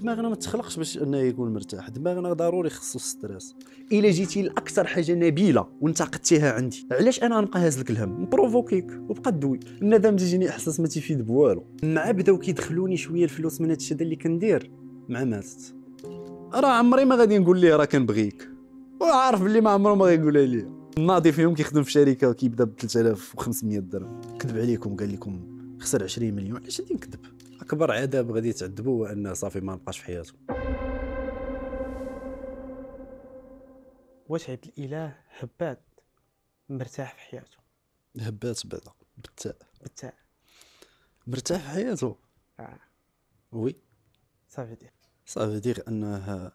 دماغنا ما تخلقش باش انه يكون مرتاح دماغنا ضروري خصو ستريس الا جيتي لاكثر حاجه نبيله وانتقدتيها عندي علاش انا غنبقى هاز لك الهم نبروفوكيك وبقى دوي الندم تجيني احساس ما تفيد بوالو مع بداو كيدخلوني شويه الفلوس من هادشي الشيء اللي كندير مع ماتت راه عمري ما غادي نقول ليه راه كنبغيك وعارف اللي ما عمره ما غيقول لي الناضي فيهم كيخدم في شركه كيبدا ب 3500 درهم كذب عليكم قال لكم خسر 20 مليون علاش غادي نكذب اكبر عذاب غادي تعذبوا هو انه صافي ما نبقاش في حياته واش عبد الاله هبات مرتاح في حياته هبات بعدا بالتاء بالتاء مرتاح في حياته اه وي صافي دير صافي دير انه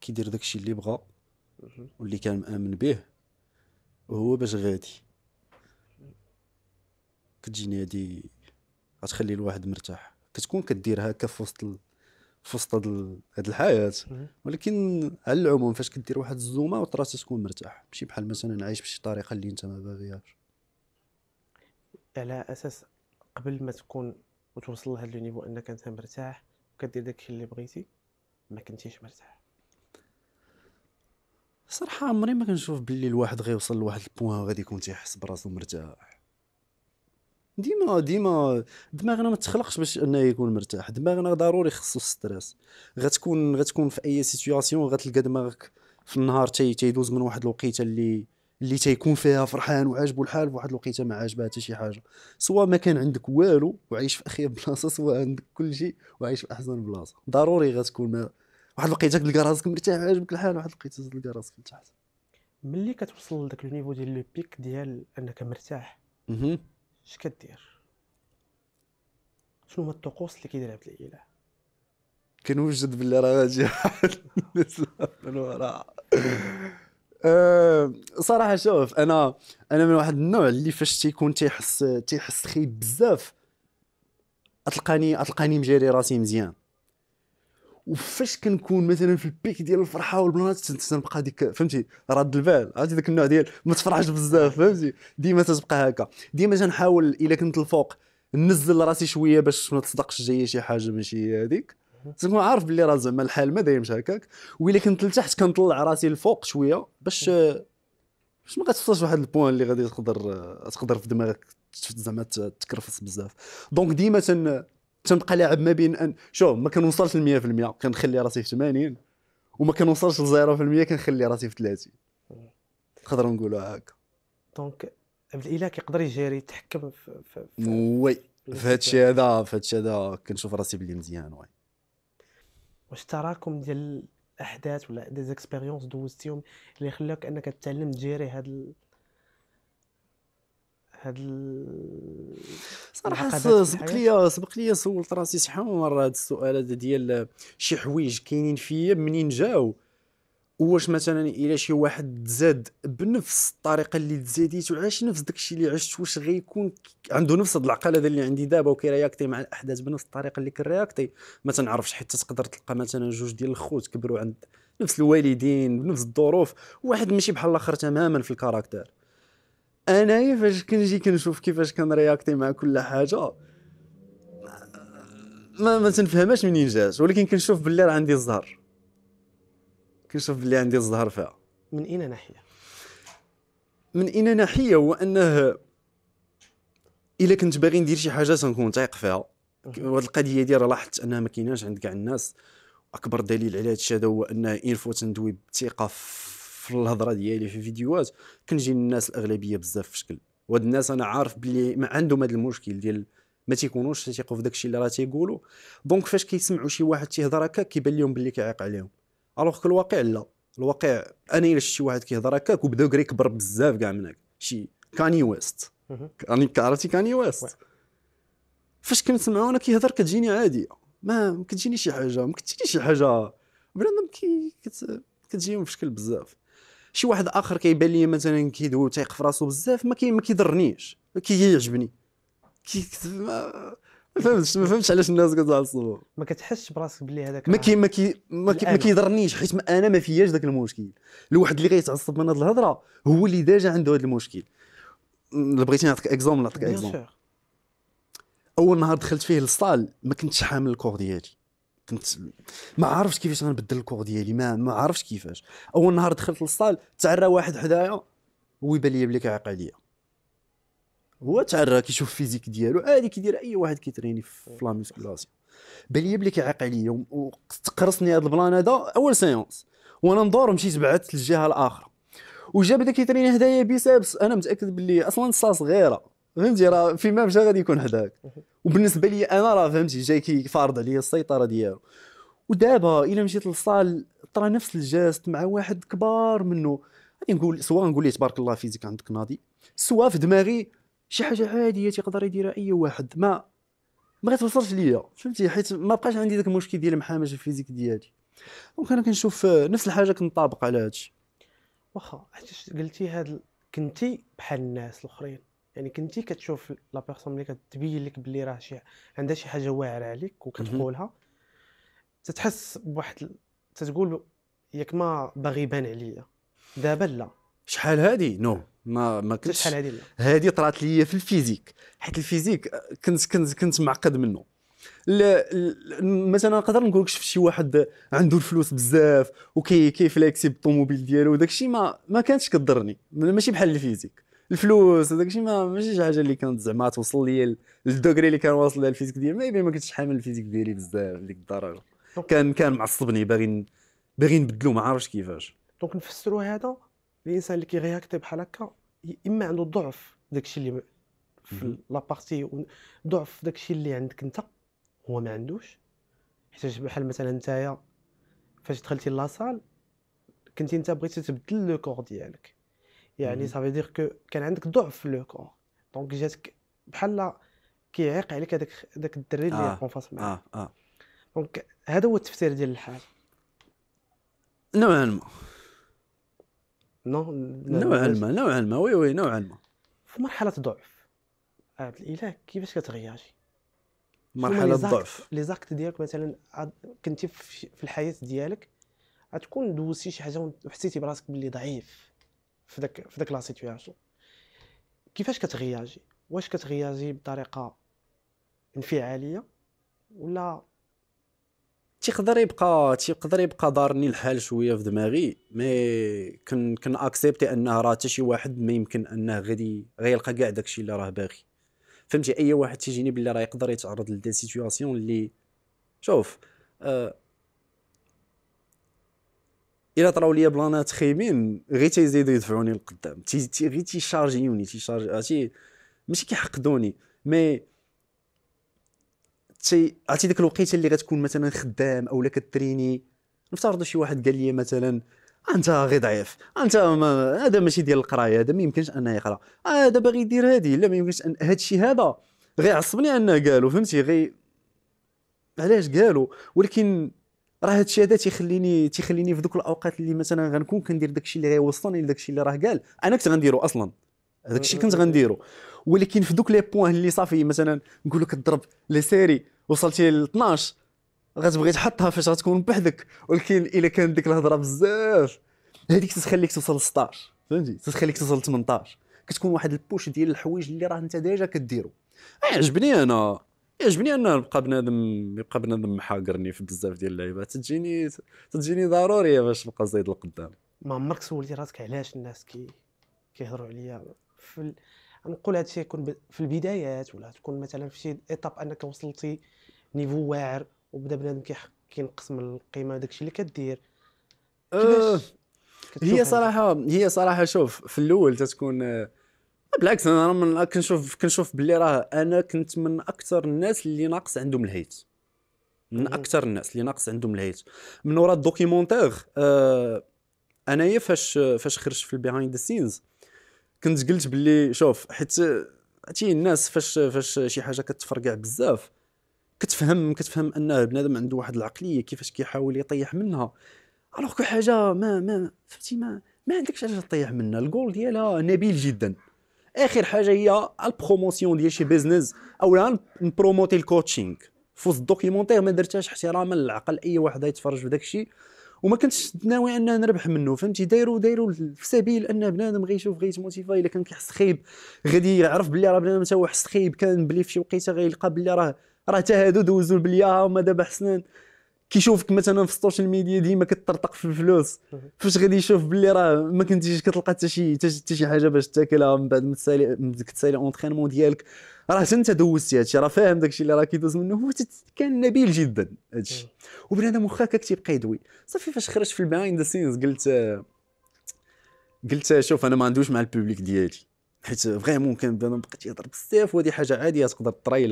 كيدير داكشي اللي بغا واللي كان مامن به وهو باش غادي كتجيني هادي غتخلي الواحد مرتاح كتكون كدير هكا في وسط في وسط هاد الحياه ولكن على العموم فاش كدير واحد الزومه وطراسي تكون مرتاح ماشي بحال مثلا عايش بشي طريقه اللي انت ما باغيهاش على اساس قبل ما تكون وتوصل لهاد النيفو انك انت مرتاح وكدير داكشي اللي بغيتي ما كنتيش مرتاح صراحه عمري ما كنشوف باللي الواحد غيوصل لواحد البوان غادي يكون تيحس براسو مرتاح ديما ديما دماغنا ما تخلقش باش انه يكون مرتاح دماغنا ضروري خصو ستريس غتكون غتكون في اي سيتوياسيون غتلقى دماغك في النهار تي تيدوز من واحد الوقيته اللي اللي تيكون فيها فرحان وعاجبو الحال بواحد الوقيته ما عاجبها حتى شي حاجه سواء ما كان عندك والو وعايش في اخيب بلاصه سواء عندك كلشي وعايش في احسن بلاصه ضروري غتكون ما واحد الوقيته تلقى راسك مرتاح عاجبك الحال واحد الوقيته تلقى راسك مرتاح ملي كتوصل لذاك النيفو ديال لو بيك ديال انك مرتاح اش كدير شنو هما الطقوس اللي كيديرها عبد الاله كنوجد باللي راه غادي من وراء أه صراحه شوف انا انا من واحد النوع اللي فاش تيكون تيحس تيحس خيب بزاف اتلقاني اتلقاني مجاري راسي مزيان وفاش كنكون مثلا في البيك ديال الفرحه والبلانات تنبقى ديك فهمتي رد البال عرفتي ذاك النوع ديال ما تفرحش بزاف فهمتي ديما تتبقى هكا ديما تنحاول الا كنت الفوق نزل راسي شويه باش ما تصدقش جايه شي حاجه ماشي هذيك تكون عارف بلي راه زعما الحال ما دايمش هكاك وإلا كنت لتحت كنطلع راسي الفوق شويه باش باش ما كتوصلش واحد البوان اللي غادي تقدر تقدر في دماغك زعما تكرفص بزاف دونك ديما تنبقى لاعب ما بين أن... شوف ما كنوصلش ل 100% كنخلي راسي في 80 وما كنوصلش ل 0% كنخلي راسي في 30 نقدروا نقولوا هكا دونك الاله كيقدر يجيري يتحكم في, وي في وي الشيء هذا في الشيء هذا كنشوف راسي بلي مزيان وي واش تراكم ديال الاحداث ولا دي زيكسبيريونس دوزتيهم اللي خلاك انك تعلم تجيري هاد هاد صراحه سبق لي سبق لي سولت راسي شحال مره هاد السؤال هذا ديال شي حوايج كاينين فيا منين جاو واش مثلا الى شي واحد تزاد بنفس الطريقه اللي تزاديت وعاش نفس داكشي اللي عشت واش غيكون عنده نفس العقل هذا اللي عندي دابا وكيرياكتي مع الاحداث بنفس الطريقه اللي كرياكتي ما تنعرفش حتى تقدر تلقى مثلا جوج ديال الخوت كبروا عند نفس الوالدين بنفس الظروف واحد ماشي بحال الاخر تماما في الكاركتر انا فاش كنجي كنشوف كيفاش كنرياكتي مع كل حاجه ما ما تنفهمش منين جات ولكن كنشوف باللي راه عندي الزهر كنشوف باللي عندي الزهر فيها من اين ناحيه من اين ناحيه هو انه الا كنت باغي ندير شي حاجه تنكون تايق فيها وهاد القضيه ديال راه لاحظت انها ما كايناش عند كاع الناس اكبر دليل على هذا الشيء هو ان اين فوا تندوي بالثقه في الهضره ديالي في فيديوهات كنجي الناس الاغلبيه بزاف في شكل وهاد الناس انا عارف بلي ما عندهم هذا المشكل ديال ما تيكونوش تيثيقوا في داكشي اللي راه تيقولوا دونك فاش كيسمعوا شي واحد تيهضر هكاك كيبان لهم بلي كيعيق عليهم الوغ الواقع لا الواقع انا الا شفت شي واحد كيهضر هكاك وبدوغري كبر بزاف كاع منك شي كاني ويست كاني عرفتي كاني ويست فاش كنسمعو انا كيهضر كتجيني عادي ما كتجيني شي حاجه ما كتجيني شي حاجه بنادم كي كت... كتجيهم في شكل بزاف شي واحد اخر كيبان لي مثلا كيدوي تيقف في راسو بزاف ما ما كيضرنيش كيعجبني كي ما فهمتش ما فهمتش علاش الناس كتعصبوا ما كتحسش براسك بلي هذاك ما كي ما كي ما كيضرنيش حيت انا ما فياش ذاك المشكل الواحد اللي غيتعصب من هذه الهضره هو اللي ديجا عنده هذا المشكل بغيتي نعطيك اكزومبل نعطيك اكزومبل اول نهار دخلت فيه للصال ما كنتش حامل الكور ديالي كنت ما عرفتش كيفاش غنبدل الكور ديالي ما, ما عرفتش كيفاش اول نهار دخلت للصال تعرى واحد حدايا ويبان لي بلي كيعيق عليا هو تعرى كيشوف الفيزيك ديالو عادي كيدير اي واحد كيتريني في لا ميسكولاسيون بان لي بلي كيعيق عليا وتقرصني هذا البلان هذا اول سيونس وانا ندور مشيت بعدت للجهه الاخرى وجا بدا كيتريني هدايا بيسابس انا متاكد باللي اصلا الصاص صغيره فهمتي راه فيما مشى غادي يكون حداك وبالنسبه لي انا راه فهمتي جاي فارض عليا السيطره ديالو ودابا الا مشيت للصال ترى نفس الجاست مع واحد كبار منه غادي نقول سواء نقول ليه تبارك الله فيزيك عندك ناضي سواء في دماغي شي حاجه عاديه تيقدر يديرها اي واحد ما ما غتوصلش ليا فهمتي حيت ما بقاش عندي داك المشكل ديال محامش الفيزيك ديالي دونك انا كنشوف آه، نفس الحاجه كنطابق على هادشي واخا حيت قلتي هاد كنتي بحال الناس الاخرين يعني كنتي كتشوف لا بيرسون ملي كتبين لك بلي راه شي عندها شي حاجه واعره عليك وكتقولها تتحس بواحد تتقول ياك ما باغي يبان عليا دابا لا شحال هادي نو no. ما ما كنتش شحال هادي لا هادي طرات ليا في الفيزيك حيت الفيزيك كنت كنت كنت معقد منه مثلا نقدر نقول لك شفت شي واحد عنده الفلوس بزاف وكي بالطوموبيل ديالو وداك الشيء ما ما كانتش كضرني ماشي بحال الفيزيك الفلوس وداك الشيء ما ماشي شي حاجه اللي كانت زعما توصل لي للدوغري اللي كان واصل لها الفيزيك ديالي يبين ما كنتش حامل الفيزيك ديالي بزاف لديك الدرجه كان كان معصبني باغي باغي نبدلو ما عرفتش كيفاش دونك نفسرو هذا الانسان اللي كيغياكتي بحال هكا اما عنده ضعف داك الشيء اللي في لابارتي ضعف داك الشيء اللي عندك انت هو ما عندوش حيت بحال مثلا نتايا فاش دخلتي لاصال كنتي انت بغيتي تبدل لو كور ديالك يعني سافي دير كو كان عندك ضعف في لو كور دونك جاتك بحال كيعيق عليك هذاك هذاك الدري اللي آه. كونفاس معاه اه اه دونك هذا هو التفسير ديال الحال نوعا ما نو نوعا ما نوعا ما وي وي نوعا ما في مرحله ضعف عبد الاله كيفاش كتغياجي مرحله ضعف لي زاكت ديالك مثلا كنتي في الحياه ديالك غتكون دوزتي شي حاجه وحسيتي براسك باللي ضعيف في ذاك في ذاك لا سيتوياسيون كيفاش كتغياجي واش كتغياجي بطريقه انفعاليه ولا تيقدر يبقى تيقدر يبقى دارني الحال شويه في دماغي مي كن كن اكسبتي انه راه حتى شي واحد ما يمكن انه غادي غيلقى كاع داكشي اللي راه باغي فهمتي اي واحد تيجيني باللي راه يقدر يتعرض لدي سيتوياسيون اللي شوف آه الا طراو لي بلانات خايبين غير تيزيدو يدفعوني للقدام تي غير تيشارجيوني تيشارج عرفتي ماشي كيحقدوني مي تي عرفتي ديك الوقيته اللي غتكون مثلا خدام اولا كتريني نفترضوا شي واحد قال لي مثلا انت غير ضعيف انت ما... هذا ماشي ديال القرايه هذا ما يمكنش انه يقرا آه، هذا باغي يدير هذه لا ما يمكنش ان هذا الشيء هذا غير عصبني انه قالو فهمتي غير علاش قالو ولكن راه هادشي هذا تيخليني تيخليني في ذوك الاوقات اللي مثلا غنكون كندير داكشي اللي غيوصلني لداكشي اللي راه قال انا كنت غنديرو اصلا هذاك الشيء كنت غنديرو ولكن في ذوك لي بوان اللي صافي مثلا نقول لك الضرب لي سيري وصلتي ل 12 غتبغي تحطها فاش غتكون بحدك ولكن الا كانت ديك الهضره بزاف هذيك تتخليك توصل ل 16 فهمتي تتخليك توصل ل 18 كتكون واحد البوش ديال الحوايج اللي راه انت ديجا كديرو عجبني انا يعجبني ان نبقى بنادم يبقى بنادم محاقرني في بزاف ديال اللعيبات تجيني تجيني ضروريه باش نبقى زايد القدام ما عمرك سولتي راسك علاش الناس كي كيهضروا عليا في ال... نقول الشيء يكون في البدايات ولا تكون مثلا في شي ايطاب انك وصلتي نيفو واعر وبدا بنادم كينقص من القيمه الشيء اللي كدير أه هي صراحه هي صراحه شوف في الاول تتكون بالعكس انا من كنشوف كنشوف باللي راه انا كنت من اكثر الناس اللي ناقص عندهم الهيت من اكثر الناس اللي ناقص عندهم الهيت من وراء الدوكيمونتير آه انايا فاش فاش خرجت في البيهايند سينز كنت قلت باللي شوف حيت عرفتي الناس فاش فاش شي حاجه كتفرقع بزاف كتفهم كتفهم ان بنادم عنده واحد العقليه كيفاش كيحاول يطيح منها الوغ كو حاجه ما ما فهمتي ما ما عندكش علاش تطيح منها الجول ديالها نبيل جدا اخر حاجه هي البروموسيون ديال شي بيزنس اولا نبروموتي الكوتشينغ فوز الدوكيومونتير ما درتهاش احتراما للعقل اي واحد يتفرج في داك الشيء وما كنتش ناوي ان نربح منه فهمتي دايروا دايروا في سبيل ان بنادم غيشوف موتيفا الا كان كيحس خايب غادي يعرف بلي راه بنادم حتى هو حس خايب كان بلي في شي وقيته غيلقى بلي راه راه تهادو دوزو بلي وما آه، دابا حسنان كيشوفك مثلا في السوشيال ميديا ديما كتطرطق في الفلوس فاش غادي يشوف باللي راه ما كنتيش كتلقى حتى شي حتى شي حاجه باش تاكلها من بعد ما تسالي كتسالي اونترينمون ديالك راه حتى انت دوزتي هادشي راه فاهم داكشي اللي راه كيدوز منه هو كان نبيل جدا هادشي وبنادم واخا هكاك تيبقى يدوي صافي فاش خرجت في البيهايند ذا سينز قلت قلت شوف انا ما عندوش مع البوبليك ديالي حيت فريمون كان بنادم بقى تيهضر بزاف وهذه حاجه عاديه تقدر طري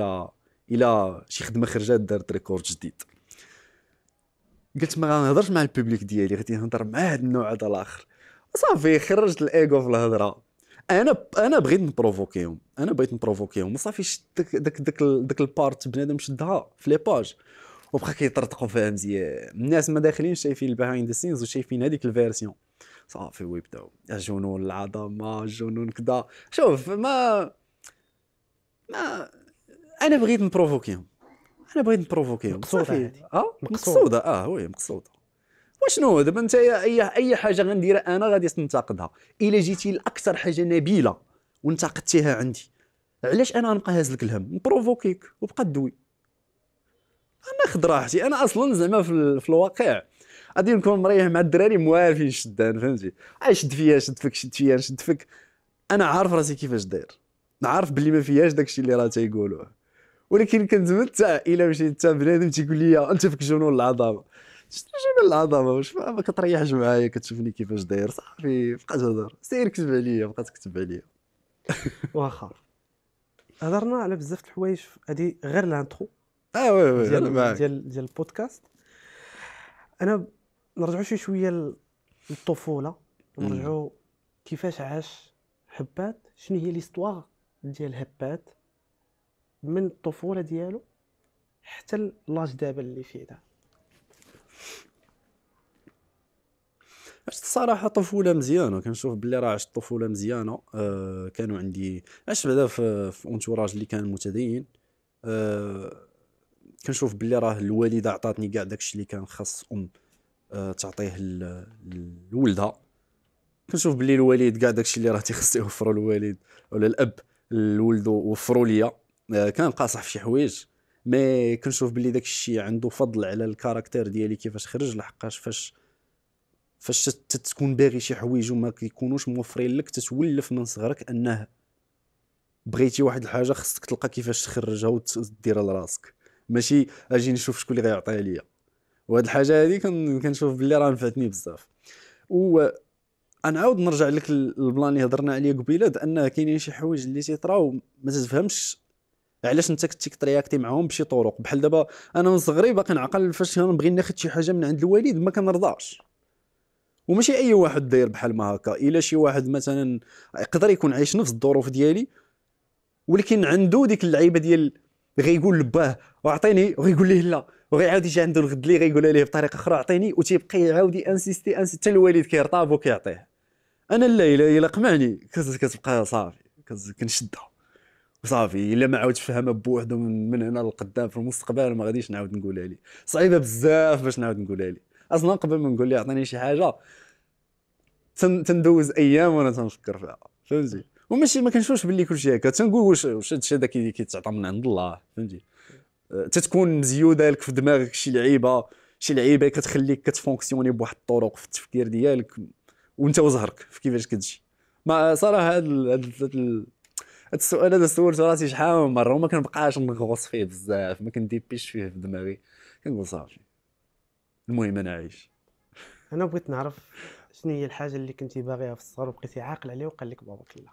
الى شي خدمه خرجات دارت ريكورد جديد قلت ما غنهضرش مع البوبليك ديالي غادي نهضر مع هذا النوع هذا الاخر صافي خرجت الايغو في الهضره انا انا بغيت نبروفوكيهم انا بغيت نبروفوكيهم وصافي شد داك داك داك, البارت بنادم شدها في لي باج وبقى كيطرطقوا فيها مزيان الناس ما داخلين شايفين البيهايند ذا سينز وشايفين هذيك الفيرسيون صافي ويبداو جنون العظمه جنون كذا شوف ما ما انا بغيت نبروفوكيهم انا بغيت نبروفوكيهم مقصوده هذه اه مقصوده اه وي مقصوده وشنو دابا انت اي اي حاجه غنديرها انا غادي ننتقدها الا جيتي لاكثر حاجه نبيله وانتقدتيها عندي علاش انا غنبقى هاز لك الهم نبروفوكيك وبقى دوي انا خد راحتي انا اصلا زعما في, في الواقع غادي نكون مريح مع الدراري موافين شدان فهمتي شد فيا شد فيك شد فيا شد فيك انا عارف راسي كيفاش داير عارف بلي ما فيهاش داكشي اللي راه تيقولوه ولكن كنتمتع الى مشيت حتى بنادم تيقول لي انت فيك جنون العظمه شفت جنون العظمه واش ما كتريحش معايا كتشوفني كيفاش داير صافي بقات تهضر سير كتب عليا بقات تكتب عليا واخا هضرنا على بزاف د الحوايج هادي غير لانترو اه وي وي ديال ديال ديال البودكاست انا نرجعوا شي شويه للطفوله نرجعوا كيفاش عاش هبات شنو هي ليستواغ ديال هبات من الطفوله ديالو حتى لاج دابا اللي فيه دابا عشت الصراحه طفوله مزيانه كنشوف بلي راه عشت طفوله مزيانه أه كانوا عندي عشت بعدا في, انتوراج اللي كان متدين أه كنشوف بلي راه الوالده عطاتني كاع داكشي اللي كان خاص ام أه تعطيه لولدها كنشوف بلي الوالد كاع داكشي اللي راه تيخص يوفرو الوالد ولا الاب لولدو وفروا ليا آه، كان قاصح في شي حوايج مي كنشوف بلي داك الشيء عنده فضل على الكاركتير ديالي كيفاش خرج لحقاش فاش فاش تتكون باغي شي حوايج وما كيكونوش موفرين لك تتولف من صغرك انه بغيتي واحد الحاجه خصك تلقى كيفاش تخرجها وديرها لراسك ماشي اجي نشوف شكون اللي غيعطيها ليا وهاد الحاجه هادي كنشوف بلي راه نفعتني بزاف و عاود نرجع لك البلان اللي هضرنا عليه قبيله انه كاينين شي حوايج اللي تيطراو ما تفهمش علاش انت كنتي كترياكتي معاهم بشي طرق بحال دابا انا من صغري باقي نعقل فاش نبغي ناخذ شي حاجه من عند الوالد ما كنرضاش وماشي اي واحد داير بحال ما هكا الا شي واحد مثلا يقدر يكون عايش نفس الظروف ديالي ولكن عنده ديك اللعيبه ديال غيقول لباه واعطيني وغيقول ليه لا وغيعاود يجي عنده الغد اللي غيقولها ليه بطريقه اخرى اعطيني وتيبقى يعاود انسيستي انسيستي حتى الوالد كيرطاب وكيعطيه انا لا الا قمعني كتبقى صافي كنشدها صافي الا ما عاودش فهمها بوحدو من هنا للقدام في المستقبل ما غاديش نعاود نقولها لي صعيبه بزاف باش نعاود نقولها لي اصلا قبل ما نقول لي عطيني شي حاجه تن تندوز ايام وانا تنفكر فيها فهمتي وماشي ما كنشوفش باللي كلشي هكا تنقول واش واش هادشي هذا كيتعطى من عند الله فهمتي أه، تتكون مزيوده لك في دماغك شي لعيبه شي لعيبه كتخليك كتفونكسيوني بواحد الطرق في التفكير ديالك وانت وزهرك في كيفاش كتجي ما صراحه هاد هذا السؤال هذا سولته راسي شحال من مره وما كنبقاش نغوص فيه بزاف ما كنديبيش فيه في دماغي كنقول صافي المهم انا عايش انا بغيت نعرف شنو هي الحاجه اللي كنتي باغيها في الصغر وبقيتي عاقل عليها وقال لك باباك لا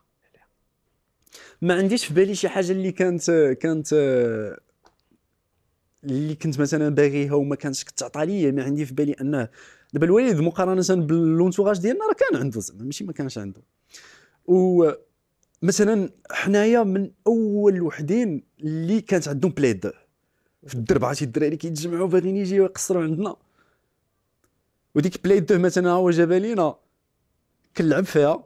ما عنديش في بالي شي حاجه اللي كانت كانت اللي كنت مثلا باغيها وما كانتش كتعطى ليا ما عندي في بالي انه دابا الوالد مقارنه باللونتوغاج ديالنا راه كان عنده زعما ماشي ما كانش عنده و مثلا حنايا من اول الوحدين اللي كانت عندهم بليد في الدرب شي الدراري كيتجمعوا باغيين يجيو يقصروا عندنا وديك بليد مثلا هو جابها لينا كنلعب فيها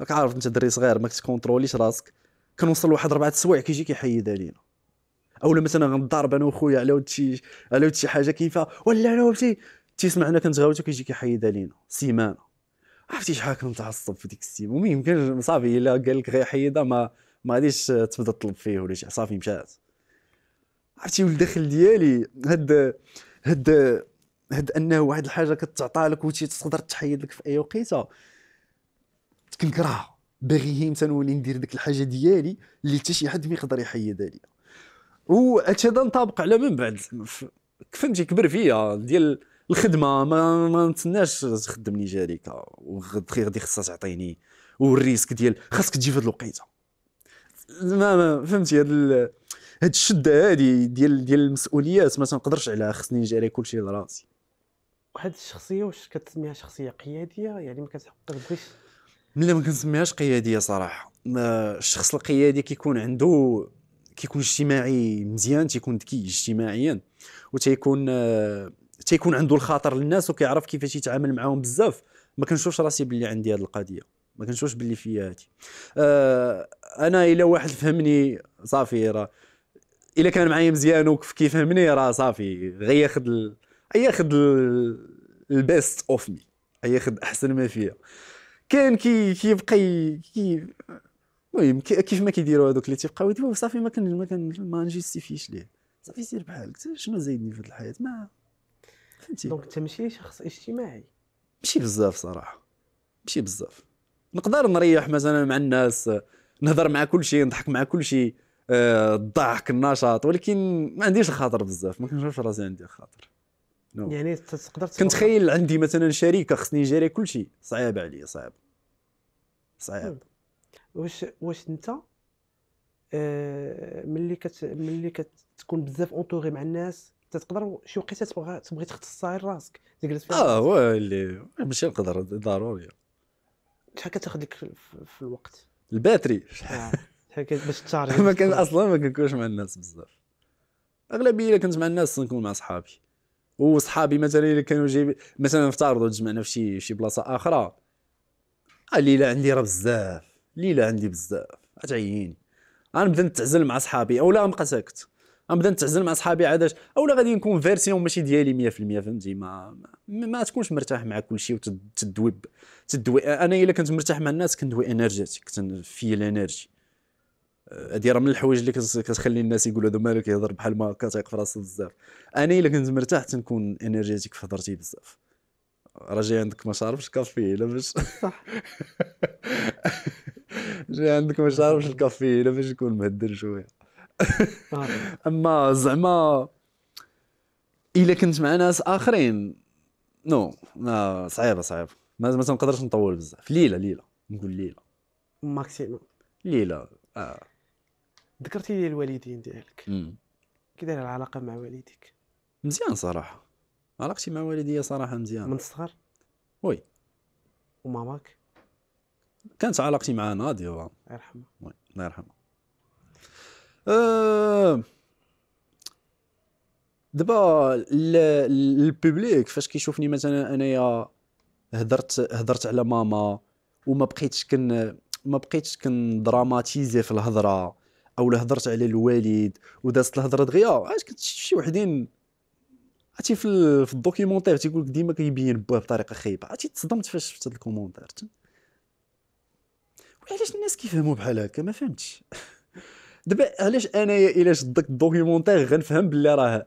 راك عارف انت دري صغير ما كتكونتروليش راسك كنوصل لواحد ربعة السوايع كيجي كيحيدها لينا اولا مثلا غنضارب انا وخويا على ود شي على ود شي حاجه كيفا ولا انا وبتي تيسمعنا كنتغاوتو كيجي كيحيدها لينا سيمانه عرفتي شحال كنت متعصب في ديك السيم المهم صافي الا قال لك غير حيدها ما ما غاديش تبدا تطلب فيه ولا شي صافي مشات عرفتي والدخل ديالي هاد هاد هاد انه واحد الحاجه كتعطى لك وتي تقدر تحيد لك في اي وقيته كنكرهها باغي مثلا نولي ندير ديك الحاجه ديالي اللي حتى شي حد ما يقدر يحيدها ليا وهذا نطابق على من بعد فهمتي كبر فيا ديال الخدمه ما, ما نتسناش خدمني جاريك وغدي غادي خصها تعطيني والريسك ديال خاصك تجي في هاد الوقيته ما, ما فهمتي هاد هاد الشده هادي ديال ديال المسؤوليات ما تنقدرش عليها خصني نجاري كلشي لراسي واحد الشخصيه واش كتسميها شخصيه قياديه يعني ما كتبغيش لا ما كنسميهاش قياديه صراحه الشخص القيادي كيكون عنده كيكون اجتماعي مزيان تيكون ذكي اجتماعيا وتيكون آه، تيكون عنده الخاطر للناس وكيعرف كيفاش يتعامل معاهم بزاف ما كنشوفش راسي باللي عندي هذه القضيه ما كنشوفش باللي فيا هادي آه انا الا واحد فهمني صافي راه الا كان معايا مزيان وكيف كيفهمني راه صافي غياخذ ال... غياخذ ال... البيست اوف مي غياخذ احسن ما فيا كان كي كيبقى كي المهم كيف ما كيديروا هذوك اللي تيبقاو صافي ما كان ما كان ما نجيستيفيش ليه صافي سير بحالك شنو زايدني في هذه الحياه ما فهمتي دونك انت ماشي شخص اجتماعي ماشي بزاف صراحه ماشي بزاف نقدر نريح مثلا مع الناس نهضر مع كل شيء نضحك مع كل شيء آه، الضحك النشاط ولكن ما عنديش الخاطر بزاف ما كنشوفش راسي عندي الخاطر no. يعني تقدر كنتخيل عندي مثلا شريكه خصني نجري كل شيء صعيب عليا صعيب صعيب واش واش انت آه ملي كت ملي كتكون بزاف اونتوري مع الناس تقدر شي وقيته تبغى تبغي تختصر راسك تجلس فيها اه ويلي يعني ماشي نقدر ضروري شحال كتاخذ لك في الوقت الباتري آه، شحال باش تشارج ما كان اصلا ما كنكونش مع الناس بزاف اغلبيه الا كنت مع الناس نكون مع صحابي وصحابي مثلا الا كانوا جايب مثلا نفترضوا تجمعنا في شي شي بلاصه اخرى الليله آه، عندي راه بزاف الليله عندي بزاف تعييني غنبدا نتعزل مع صحابي او لا نبقى ساكت غنبدا نتعزل مع صحابي عاداش اولا غادي نكون فيرسيون ماشي ديالي 100% فهمتي ما ما تكونش مرتاح مع كلشي وتدوي تدوي انا الا كنت مرتاح مع الناس كندوي انرجيتيك في الانرجي هادي راه من الحوايج اللي كتخلي الناس يقولوا هذا مالك يهضر بحال ما كتيق في راسو بزاف انا الا كنت مرتاح تنكون انرجيتيك في هضرتي بزاف راه جاي عندك ما عارفش كافي لا باش صح جاي عندك ما عارفش الكافي لا باش يكون مهدر شويه اما زعما الا كنت مع ناس اخرين نو ما صعيبه صعيبه ما, ما تنقدرش نطول بزاف ليله ليله نقول ليله ماكسيموم ليله اه ذكرتي لي الوالدين ديالك كي داير العلاقه مع والديك مزيان صراحه علاقتي مع والدي صراحه مزيان من الصغر وي وماماك كانت علاقتي مع ناديه الله يرحمها وي الله يرحمها أه دابا البوبليك فاش كيشوفني مثلا انايا هضرت هضرت على ماما وما بقيتش كن ما بقيتش كندراماتيزي في الهضره او هضرت على الوالد ودازت الهضره دغيا عاد كنت شي وحدين عرفتي في الدوكيومونتير تيقول لك ديما كيبين بوه بطريقه خايبه عرفتي تصدمت فاش شفت هاد الكومونتير وعلاش الناس كيفهموا بحال هكا ما فهمتش دابا علاش انايا الا شدك الدوكيومونتير غنفهم بلي راه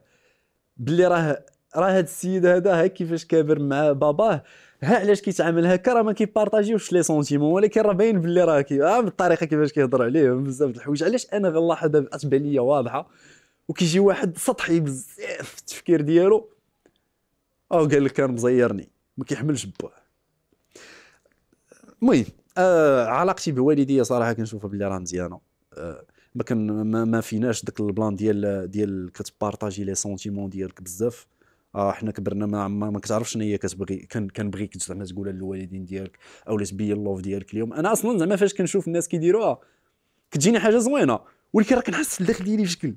بلي راه راه هاد السيد هذا ها كيفاش كابر مع باباه ها علاش كيتعامل هكا راه ما كيبارطاجيوش لي سونتيمون ولكن راه باين بلي راه كي آه بالطريقه كيفاش كيهضر عليه بزاف د الحوايج علاش انا غنلاحظ دابا تبان ليا واضحه وكيجي واحد سطحي بزاف في التفكير ديالو او قال لك كان مزيرني ما كيحملش بوه المهم آه علاقتي بوالدي صراحه كنشوفها بلي راه مزيانه آه ما كان ما, ما فيناش داك البلان ديال ديال كتبارطاجي لي سونتيمون ديالك بزاف آه حنا كبرنا ما, ما كتعرفش شنو هي كتبغي كان كنبغيك زعما تقولها للوالدين ديالك او تبين اللوف ديالك اليوم انا اصلا زعما فاش كنشوف الناس كيديروها كتجيني حاجه زوينه ولكن راه كنحس الداخل ديالي بشكل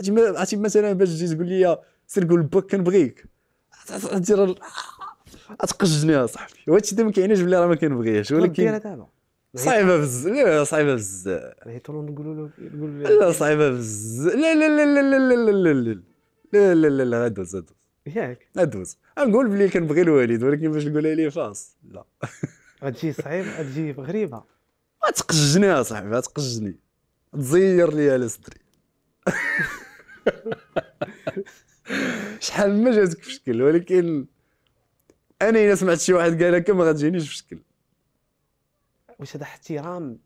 عرفتي مثلا باش تجي تقول لي سير قول باك كنبغيك غادي تقجني اصاحبي وهادشي ما كيعنيش بلي راه ما كنبغيهش ولكن دابا صعيبه بزاف لا صعيبه بزاف نهيطولو نقولوا له نقول له لا صعيبه بزاف لا لا لا لا لا لا لا لا لا لا لا لا غدوز غدوز ياك غدوز نقول بلي كنبغي الوالد ولكن باش نقولها ليه فاس لا غتجي صعيب غتجي غريبه تقجني يا صاحبي تقجني تزير لي على صدري شحال ما جاتك في شكل ولكن انا الا سمعت شي واحد قال هكا ما غاتجينيش في شكل واش هذا احترام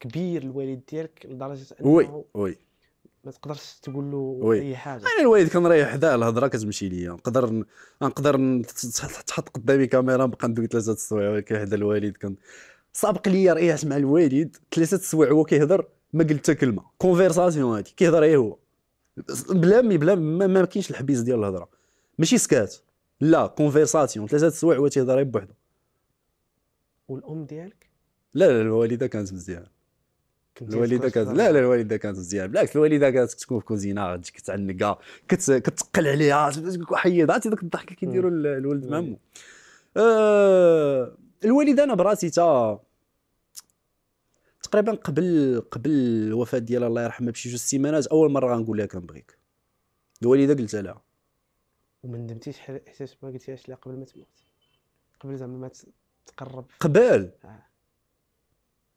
كبير للوالد ديالك لدرجه انه وي وي ما تقدرش تقول له وي. اي حاجه انا الوالد كنريح حداه الهضره كتمشي ليا نقدر نقدر تحط قدامي كاميرا نبقى ندوي ثلاثه السوايع ولكن حدا الوالد كان سابق ليا رايحت مع الوالد ثلاثه السوايع هو كيهضر ما قلت حتى كلمه كونفرساسيون هادي كيهضر غير هو بلا مي بلا ما, ما كاينش الحبيس ديال الهضره ماشي سكات لا كونفرساسيون ثلاثه السوايع هو تيهضر بوحدو والام ديالك لا لا الوالده كانت مزيان الوالده كانت لا لا الوالده كانت مزيان بالعكس الوالده كانت تكون في كوزينه تجي كتعنقها كت... كتقل عليها حيد عرفتي ذاك الضحك اللي كيديروا الولد مع آه... الوالده انا براسي تا تقريبا قبل قبل الوفاه ديالها الله يرحمها بشي جوج سيمانات اول مره غنقول لها كنبغيك الوالده قلت لها وما ندمتيش حتى ما قلتيهاش لها قبل ما تموت قبل زعما ما تقرب قبل آه.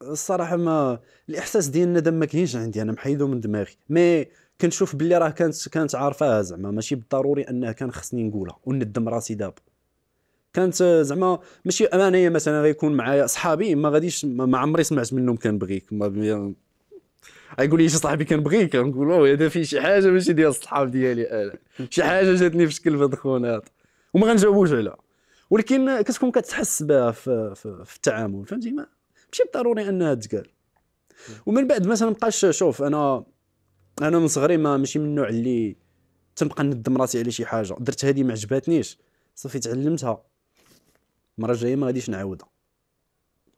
الصراحه ما الاحساس ديال الندم ما كاينش عندي انا محيدو من دماغي مي كنشوف باللي راه كانت كانت عارفاها زعما ماشي بالضروري انه كان خصني نقولها وندم راسي دابا كانت زعما ماشي انايا مثلا غيكون معايا صحابي ما غاديش ما عمري سمعت منهم كنبغيك ما غيقول لي شي صاحبي كنبغيك نقول له هذا فيه شي حاجه ماشي ديال الصحاب ديالي انا شي حاجه جاتني في شكل فدخونات وما غنجاوبوش عليها ولكن كتكون كتحس بها في, في, في التعامل فهمتي ماشي بالضروري انها تقال ومن بعد ما تنبقاش شوف انا انا من صغري ما ماشي من النوع اللي تنبقى ندم راسي على شي حاجه درت هذه ما عجباتنيش صافي تعلمتها المره الجايه ما غاديش نعاودها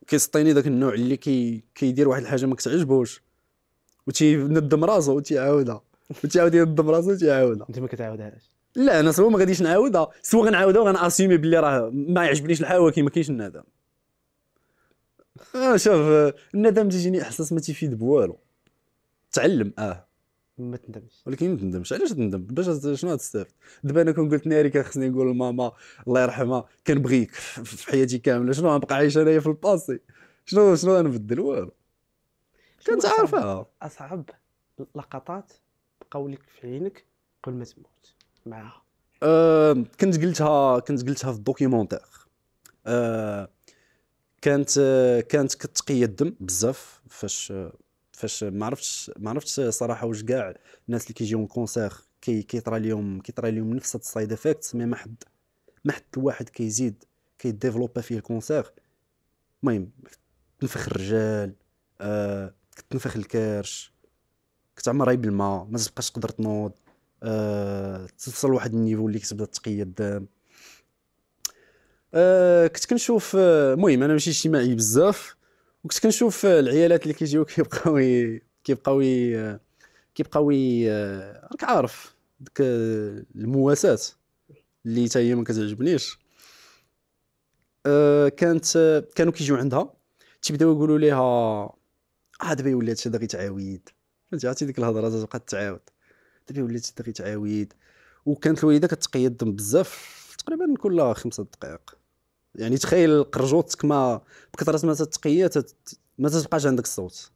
كيسطيني داك النوع اللي كي كيدير واحد الحاجه ما كتعجبوش وتيندم راسو وتيعاودها وتيعاود يندم راسو وتيعاودها انت ما كتعاودهاش لا انا سوا ما غاديش نعاودها سوا غنعاودها وغناسيمي باللي راه ما يعجبنيش الحواكي ما كاينش الندم اه شوف آه، الندم تيجيني احساس ما تيفيد بوالو تعلم اه ما تندمش ولكن ما تندمش علاش تندم باش شنو تستافد دابا انا كون قلت ناري كان خصني نقول لماما الله يرحمها كنبغيك في حياتي كامله شنو غنبقى عايش انايا في الباسي شنو شنو غنبدل والو كنت عارفها اصعب لقطات بقاو لك في عينك قبل ما تموت معاها أه كنت قلتها كنت قلتها في الدوكيومونتير أه كانت كانت كتقي الدم بزاف فاش فاش ما عرفتش ما عرفتش صراحه واش كاع الناس اللي كيجيو الكونسير كي كيطرى لهم كيطرى لهم نفس هاد السايد افكت مي ما حد ما حد الواحد كيزيد كيديفلوبا فيه الكونسير المهم تنفخ الرجال آه تنفخ الكرش كنت عمر راي بالماء ما تبقاش تقدر تنوض آه توصل لواحد النيفو اللي كتبدا تقي الدم آه، كنت كنشوف آه، المهم انا ماشي اجتماعي بزاف وكنت كنشوف آه، العيالات اللي كيجيو كيبقاو كيبقاو كيبقاو راك عارف ديك المواساة اللي حتى هي ما كتعجبنيش كانت كانوا كيجيو عندها تيبداو يقولوا ليها اه دابا ولات هادشي داك فهمتي عرفتي ديك الهضره تبقى تعاود دابا ولات هادشي داك تعاود وكانت الوالده كتقيد بزاف تقريبا كل خمسة دقائق يعني تخيل قرجوتك ما بكثره ما تتقيه ما تتبقاش عندك الصوت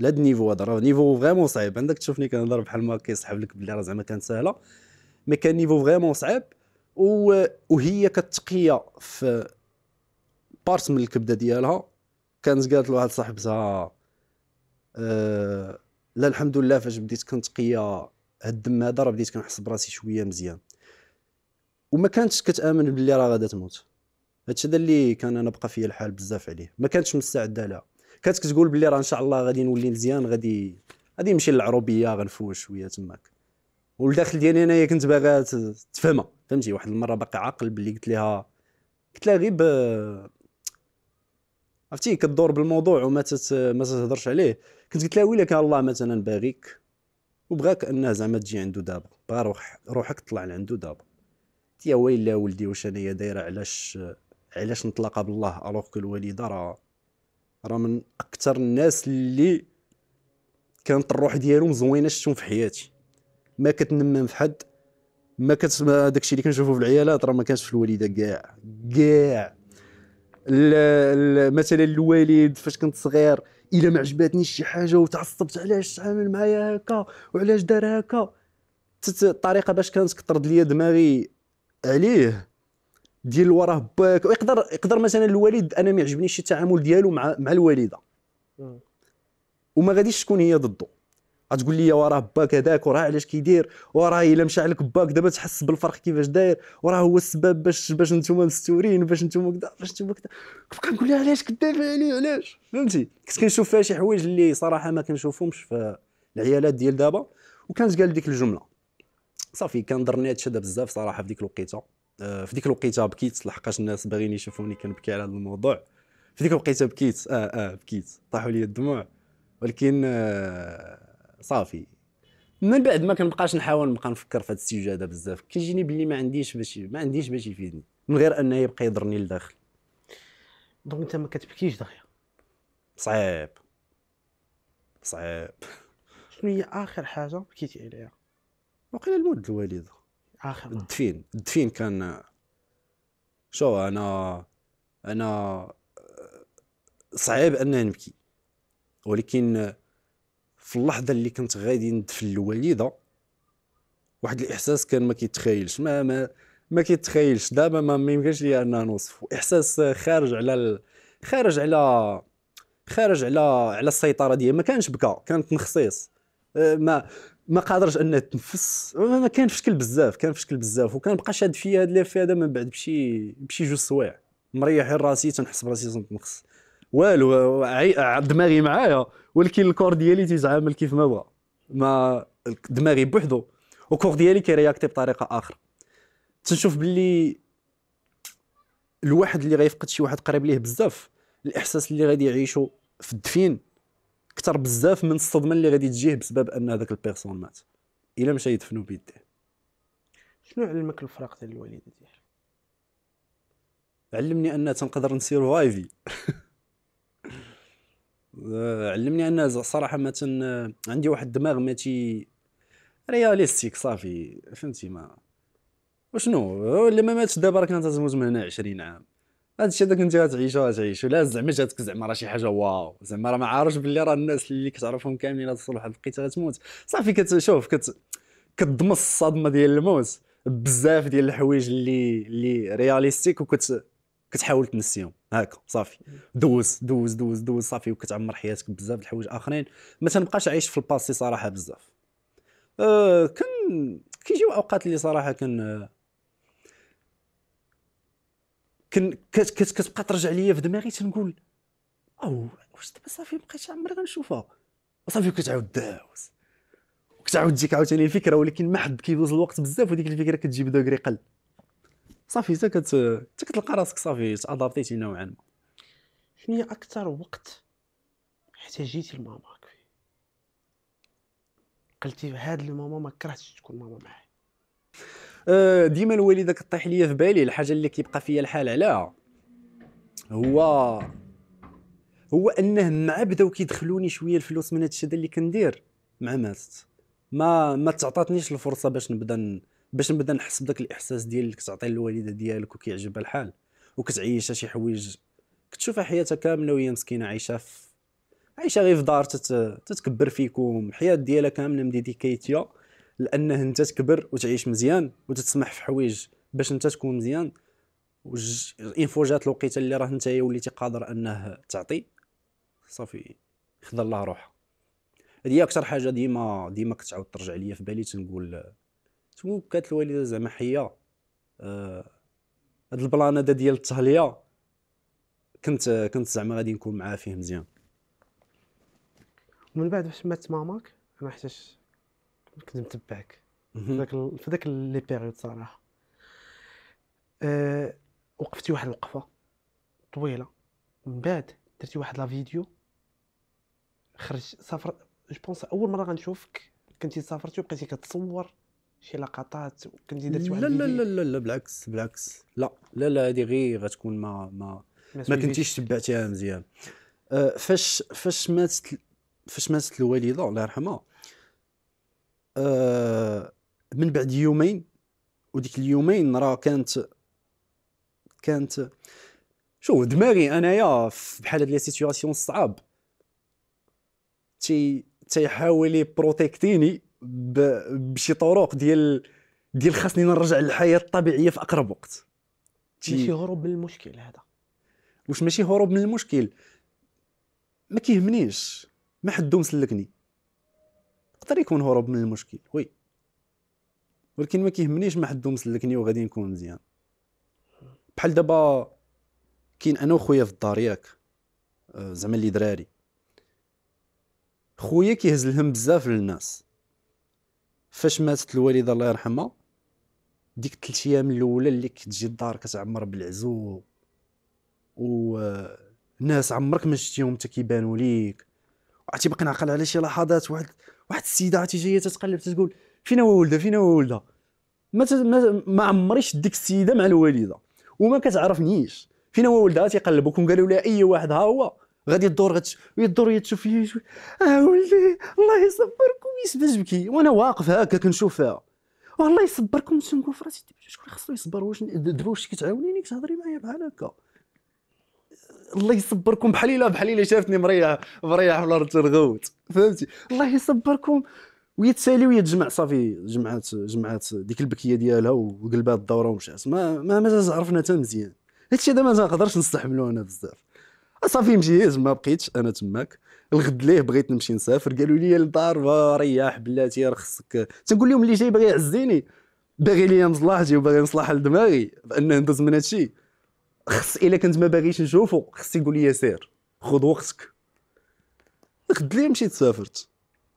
لهاد النيفو هذا راه نيفو فريمون صعيب عندك تشوفني كنهضر بحال ما كيسحب لك بلي راه زعما كانت سهله مي كان نيفو فريمون صعيب و... وهي كتقيه في بارت من الكبده ديالها كانت قالت لواحد صاحبتها أه... لا الحمد لله فاش بديت كنتقيا هاد الدم هذا راه بديت كنحس براسي شويه مزيان وما كانتش كتامن بلي راه غادا تموت هادشي هذا اللي كان انا بقى فيا الحال بزاف عليه ما كانتش مستعده لها كانت كتقول بلي راه ان شاء الله غادي نولي مزيان غادي غادي نمشي للعروبيه غنفوش شويه تماك والداخل ديالي انايا كنت باغا تفهمها فهمتي واحد المره باقي عاقل بلي قلت لها قلت لها غير آه، عرفتي كدور بالموضوع وما تت... ما تهضرش عليه كنت قلت لها ويلي كان الله مثلا باغيك وبغاك انه زعما تجي عنده دابا بغا روح روحك تطلع لعندو دابا قلت يا ويلي ولدي واش انايا دايره علاش علاش نتلاقى بالله الوغ كو الوالده راه راه من اكثر الناس اللي كانت الروح ديالهم زوينه شفتهم في حياتي ما كتنمم في حد ما كت داكشي اللي كنشوفو في العيالات راه ما كانش في الوالده كاع كاع مثلا الوالد فاش كنت صغير الا ما عجباتنيش شي حاجه وتعصبت علاش تعامل معايا هكا وعلاش دار هكا الطريقه باش كانت كطرد ليا دماغي عليه ديال وراه باك ويقدر يقدر مثلا الوالد انا ما يعجبنيش التعامل ديالو مع مع الوالده وما غاديش تكون هي ضده غتقول لي وراه باك هذاك وراه علاش كيدير وراه الا مشى عليك باك دابا تحس بالفرق كيفاش داير وراه هو السبب باش باش نتوما مستورين باش نتوما كدا باش نتوما كدا كنبقى نقول لها علاش كدافع علي علاش فهمتي كنت كنشوف فيها شي حوايج اللي صراحه ما كنشوفهمش في العيالات ديال دابا وكانت قال ديك الجمله صافي كان درنيت شاده بزاف صراحه في ديك الوقيته في ديك الوقيته بكيت لحقاش الناس باغيين يشوفوني كنبكي على هذا الموضوع في ديك الوقيته بكيت اه اه بكيت طاحوا لي الدموع ولكن آه صافي من بعد ما كنبقاش نحاول نبقى نفكر في هذا السيجي هذا بزاف كيجيني بلي ما عنديش باش ما عنديش باش يفيدني من غير انه يبقى يضرني لداخل دونك انت ما كتبكيش دغيا صعيب صعيب شنو هي اخر حاجه بكيتي عليها وقيل الموت الوالده اخر الدفين الدفين كان شو انا انا صعيب اني نبكي ولكن في اللحظه اللي كنت غادي ندفن الوالده واحد الاحساس كان ما كيتخيلش ما ما ما كيتخيلش دابا ما يمكنش لي ان نوصفو احساس خارج على ال... خارج على خارج على على السيطره ديالي ما كانش بكا كانت نخصيص ما ما قادرش انه تنفس ما كان في شكل بزاف كان في شكل بزاف وكان بقى شاد فيا هاد اللف هذا من بعد بشي بشي جوج سوايع مريح راسي تنحس براسي تنقص والو دماغي معايا ولكن الكور ديالي تيتعامل كيف ما بغى ما دماغي بوحدو والكور ديالي كيرياكتي بطريقه اخرى تنشوف باللي الواحد اللي غيفقد شي واحد قريب ليه بزاف الاحساس اللي غادي يعيشه في الدفين اكثر بزاف من الصدمه اللي غادي تجيه بسبب ان هذاك البيرسون مات الا مشى يدفنوا بيديه شنو علمك الفراق ديال الوالده ديالك علمني ان تنقدر نسيرفايفي آه، علمني ان صراحه ما تن... عندي واحد الدماغ ما تي رياليستيك صافي فهمتي ما وشنو لما ماتش دابا راك انت تموت من هنا 20 عام هذا الشيء داك انت غتعيشو غتعيشو لا زعما جاتك زعما راه شي حاجه واو زعما راه ما عارفش باللي راه الناس اللي كتعرفهم كاملين غتصل واحد الوقيته غتموت صافي كتشوف كت كتضمص الصدمه ديال الموت بزاف ديال الحوايج اللي اللي رياليستيك وكت كتحاول تنسيهم هكا صافي دوز دوز دوز دوز صافي وكتعمر حياتك بزاف الحوايج اخرين ما تنبقاش عايش في الباسي صراحه بزاف أه كان كيجيو اوقات اللي صراحه كان كتبقى ترجع ليا في دماغي تنقول او واش دابا صافي مابقيتش عمري غنشوفها وصافي كتعاود داوز وكتعاود تجيك عاوتاني الفكره ولكن ما حد كيدوز الوقت بزاف وديك الفكره كتجيب دوغري قل صافي حتى كت حتى كتلقى راسك صافي تادابتيتي نوعا ما شنو هي اكثر وقت احتاجيتي لماماك فيه قلتي هذا الماما ما كرهتش تكون ماما معايا آه، ديما الوالده كطيح ليا في بالي الحاجه اللي كيبقى فيا الحال عليها هو هو انه مع بداو كيدخلوني شويه الفلوس من هادشي اللي كندير مع ماتت ما ما تعطاتنيش الفرصه باش نبدا باش نبدا نحس بداك الاحساس ديال اللي كتعطي للوالده ديالك وكيعجبها الحال وكتعيشها شي حوايج كتشوفها حياتها كامله وهي مسكينه عايشه في عايشه غير في دار تتكبر فيكم الحياه ديالها كامله مديديكيتيه لانه انت تكبر وتعيش مزيان وتتسمح في حوايج باش انت تكون مزيان اون فوا جات الوقيته اللي راه انت وليتي قادر انه تعطي صافي خذ الله روحها هذه اكثر حاجه ديما ديما كتعاود ترجع ليا في بالي تنقول تقول كانت الوالده زعما حيه آه هاد البلان هذا ديال التهليه كنت كنت زعما غادي نكون معاه فيه مزيان ومن بعد فاش مات ماماك انا حيتاش كنت متبعك في ذاك في ذاك لي بيريود صراحه أه وقفتي واحد الوقفه طويله من بعد درتي واحد لا فيديو خرج سافر جو بونس اول مره غنشوفك كنتي سافرتي وبقيتي كتصور شي لقطات كنتي درتي واحد لا لا لا لا لا بالعكس بالعكس لا لا لا هذه غير غتكون ما ما ما كنتيش تبعتيها مزيان أه فاش فاش ماتت فاش ماتت الوالده الله يرحمها آه من بعد يومين وديك اليومين راه كانت كانت شوف دماغي انايا بحال هاد لي سيتوياسيون صعاب تي تيحاول يبروتيكتيني بشي طرق ديال ديال خاصني نرجع للحياه الطبيعيه في اقرب وقت ماشي هروب من المشكل هذا واش ماشي هروب من المشكل ما كيهمنيش ما حدو مسلكني يقدر يكون هروب من المشكل وي ولكن ما كيهمنيش ما حدو مسلكني وغادي نكون مزيان بحال دابا كاين انا وخويا في الدار ياك آه، زعما اللي دراري خويا كيهز الهم بزاف للناس فاش ماتت الوالده الله يرحمها ديك الثلاث ايام الاولى اللي كتجي الدار كتعمر بالعزو و آه، ناس عمرك ما شفتيهم حتى كيبانوا ليك عرفتي باقي نعقل على شي لحظات واحد واحد السيده تيجي جايه تتقلب تتقول فينا هو ولدها فينا هو ولدها ما, ما, ما ديك السيده مع الوالده وما كتعرفنيش فينا هو ولدها تيقلبوا كون قالوا لها اي واحد ها هو غادي يدور غتش يدور هي تشوف فيه اه ولدي الله يصبركم يسبا تبكي وانا واقف هكا كنشوفها والله يصبركم تنقول راسي شكون خاصو يصبر واش دروش كتعاونيني كتهضري معايا بحال هكا الله يصبركم بحالي الا شافتني مريح مريح في الارض ترغوت فهمتي الله يصبركم ويتسالي ويتجمع صافي جمعات جمعات ديك البكيه ديالها وقلبات الدوره ومشات ما ما مازال عرفنا حتى مزيان هادشي هذا ما نقدرش نستحملو انا بزاف صافي مشيت ما بقيتش انا تماك الغد ليه بغيت نمشي نسافر قالوا لي للدار ريح بلاتي راه خصك تنقول لهم اللي جاي باغي يعزيني باغي ليا مصلحتي وباغي مصلحه لدماغي بان ندوز من هادشي خص الا كنت ما باغيش نشوفو خص يقول لي سير خذ وقتك الغد اللي مشيت سافرت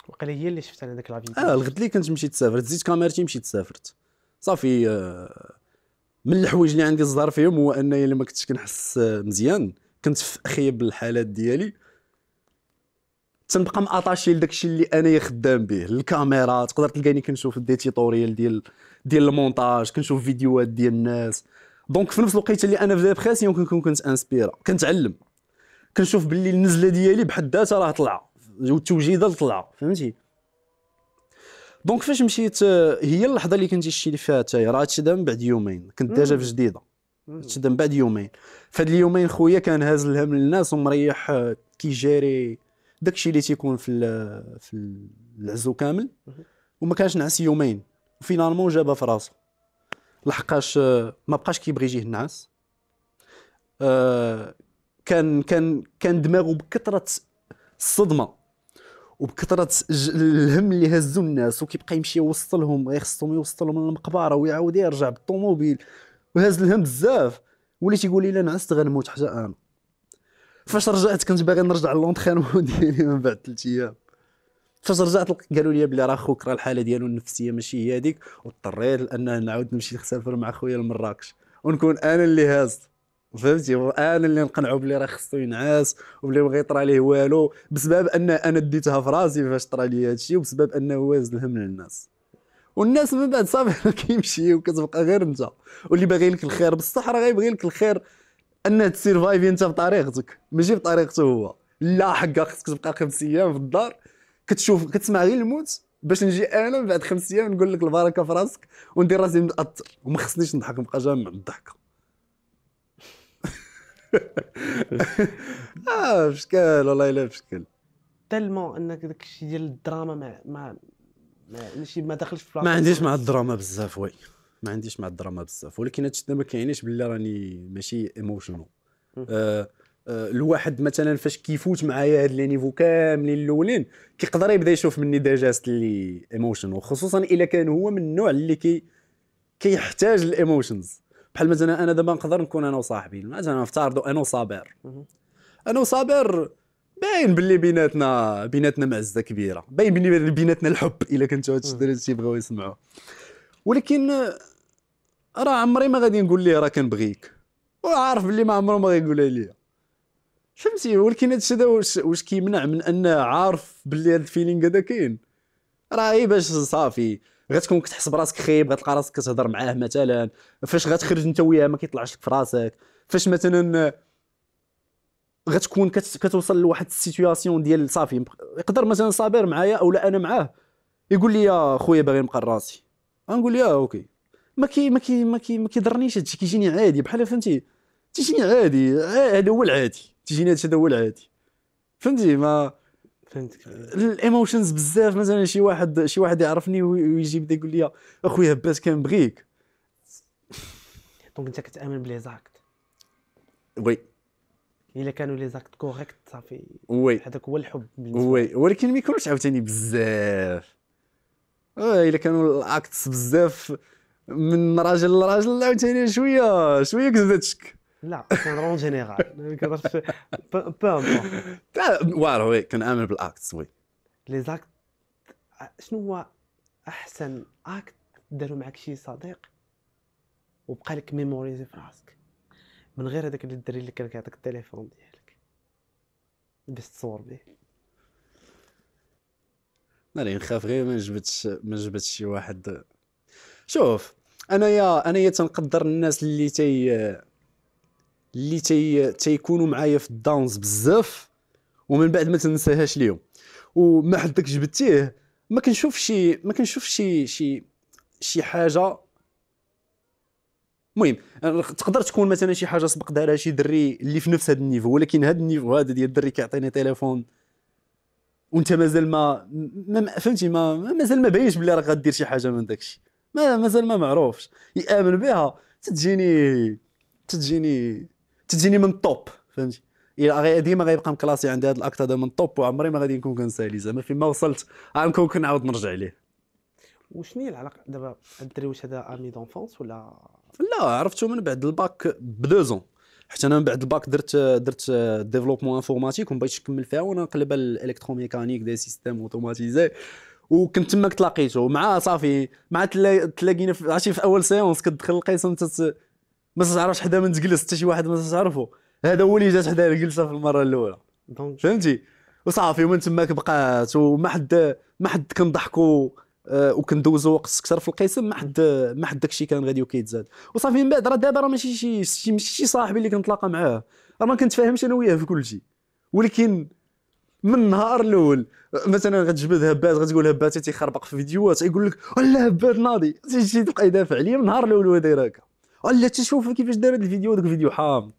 وقال هي اللي شفت انا داك الفيديو اه الغد اللي كنت مشيت سافرت زيت كاميرتي مشيت سافرت صافي آه، من الحوايج اللي عندي الزهر فيهم هو انني ما كنتش كنحس آه، مزيان كنت في اخيب الحالات ديالي تنبقى ماطاشي لداك الشيء اللي انا خدام به الكاميرا تقدر تلقاني كنشوف ديتيتوريال ديال ديال المونتاج كنشوف فيديوهات ديال الناس دونك في نفس الوقيته اللي انا في دابخاسي كنكون كنت انسبيرا كنتعلم كنشوف باللي النزله ديالي بحد ذاتها راه طلعه والتوجيده طلعه فهمتي دونك فاش مشيت آه، هي اللحظه اللي كنت شتي فيها تاي راه هادشي من بعد يومين كنت ديجا في جديده هادشي من بعد يومين فهاد اليومين خويا كان هاز الهم للناس ومريح آه، كيجاري داكشي اللي تيكون في في العزو كامل وما كانش نعس يومين وفينالمون جابها في راسو لحقاش ما بقاش كيبغي يجيه الناس آه، كان كان كان دماغه بكثره الصدمه وبكثره الهم اللي هزو الناس وكيبقى يمشي يوصلهم غير خصهم يوصلهم للمقبره ويعاود يرجع بالطوموبيل وهز الهم بزاف وليت يقول لي الا نعست غنموت حتى انا فاش رجعت كنت باغي نرجع لونترينمون ديالي من بعد ثلاث ايام رجعت قالوا لي بلي راه خوك راه الحاله ديالو النفسيه ماشي هي هذيك واضطريت ان نعاود نمشي نسافر مع خويا لمراكش ونكون انا اللي هاز فهمتي انا اللي نقنعو بلي راه خصو ينعس وبلي ما غيطرى ليه والو بسبب ان انا ديتها في راسي فاش طرى لي هادشي وبسبب انه واز الهم للناس والناس من بعد صافي كيمشي وكتبقى غير انت واللي باغي لك الخير بصح راه غيبغي لك الخير انه تسيرفايفي انت بطريقتك ماشي بطريقته هو لا حقا خصك تبقى خمس ايام في الدار كتشوف كتسمع غير الموت باش نجي انا من بعد خمس ايام نقول لك البركه في راسك وندير راسي متاثر وما خصنيش نضحك نبقى جامع من الضحكه اه بشكل والله الا بشكل تالمون انك داك الشيء ديال الدراما ما ما ماشي ما داخلش في ما عنديش مع الدراما بزاف وي ما عنديش مع الدراما بزاف ولكن هادشي ما كيعنيش باللي راني ماشي ايموشنال آه، آه، الواحد مثلا فاش كيفوت معايا هاد لي نيفو كاملين الاولين كيقدر يبدا يشوف مني ديجاست اللي ايموشن وخصوصا الا كان هو من النوع اللي كي كيحتاج الايموشنز بحال مثلا انا دابا نقدر نكون انا وصاحبي مثلا نفترضوا انا وصابر انا وصابر باين باللي بيناتنا بيناتنا معزه كبيره باين باللي بيناتنا الحب الا كنتو هادشي الدراري يبغاو يسمعوه ولكن راه عمري ما غادي نقول ليه راه كنبغيك وعارف باللي ما عمره ما غيقولها ليا فهمتي ولكن هادشي الشيء واش واش كيمنع من ان عارف باللي هاد الفيلينغ هذا كاين راه غير باش صافي غتكون كتحس براسك خايب غتلقى راسك كتهضر معاه مثلا فاش غتخرج انت وياه ما كيطلعش لك في راسك فاش مثلا غتكون كت... كتوصل لواحد السيتوياسيون ديال صافي يقدر مثلا صابر معايا لا انا معاه يقول لي يا خويا باغي نبقى راسي غنقول ليه اوكي ما كي ما كي ما كي ما كيضرنيش هادشي كيجيني عادي بحال فهمتي تيجيني عادي هذا هو العادي تجيني هذا هو العادي فهمتي ما فهمتك الايموشنز بزاف مثلا شي واحد شي واحد يعرفني ويجي يبدا يقول لي اخويا باس كنبغيك دونك انت كتامن بلي زاكت وي الا كانوا لي زاكت كوريكت صافي وي هذاك هو الحب وي ولكن ما يكونوش عاوتاني بزاف اه الا كانوا الاكتس بزاف من راجل لراجل عاوتاني شويه شويه كتبدا تشك لا كنهضر اون جينيرال ما يعني كنهضرش بو امبورت واعر وي كنامن بالاكتس وي لي زاكت شنو هو احسن اكت دارو معك شي صديق وبقى لك ميموريزي في راسك من غير هذاك الدري اللي كان كيعطيك التليفون ديالك باش تصور به ناري نخاف غير ما جبتش ما جبتش شي واحد شوف انايا انايا تنقدر الناس اللي تي اللي تي تيكونوا معايا في الداونز بزاف ومن بعد ما تنساهاش ليهم وما حدك جبتيه ما كنشوف شي ما كنشوف شي شي شي حاجه المهم تقدر تكون مثلا شي حاجه سبق دارها شي دري اللي في نفس هذا النيفو ولكن هذا النيفو هذا ديال الدري كيعطيني تليفون وانت مازال ما, ما فهمتي ما مازال ما باينش بلي راه غدير شي حاجه من داكشي ما مازال ما معروفش يامن بها تتجيني تتجيني تجيني من الطوب فهمتي الى إيه، ديما غيبقى مكلاسي عندي هذا الاكت هذا من الطوب وعمري ما غادي نكون كنسالي زعما فين ما وصلت غنكون كنعاود نرجع ليه وشنو هي العلاقه دابا الدري واش هذا امي دونفونس ولا لا عرفته من بعد الباك بدوزون حتى انا من بعد الباك درت درت ديفلوبمون انفورماتيك وما بغيتش نكمل فيها وانا نقلب الالكتروميكانيك دي سيستيم اوتوماتيزي وكنت تماك تلاقيتو مع صافي مع تلاقينا عرفتي في اول سيونس كتدخل القسم ما تعرفش حدا من تجلس حتى شي واحد ما تعرفو هذا هو اللي جات حدا الجلسه في المره الاولى فهمتي وصافي ومن تماك بقات وما حد ما حد كنضحكوا آه، وكندوزوا وكندوزو وقت اكثر في القسم ما حد ما حد داكشي كان غادي وكيتزاد وصافي من بعد راه دابا راه ماشي شي شي ماشي شي صاحبي اللي كنتلاقى معاه راه ما كنتفاهمش انا وياه في كلشي ولكن من النهار الاول مثلا غتجبد هبات غتقول هبات تيخربق في فيديوهات يقول لك لا هبات ناضي تيجي تبقى يدافع عليا من النهار الاول هو داير هكا الا تشوف كيفاش دار هذا الفيديو هذاك الفيديو حامض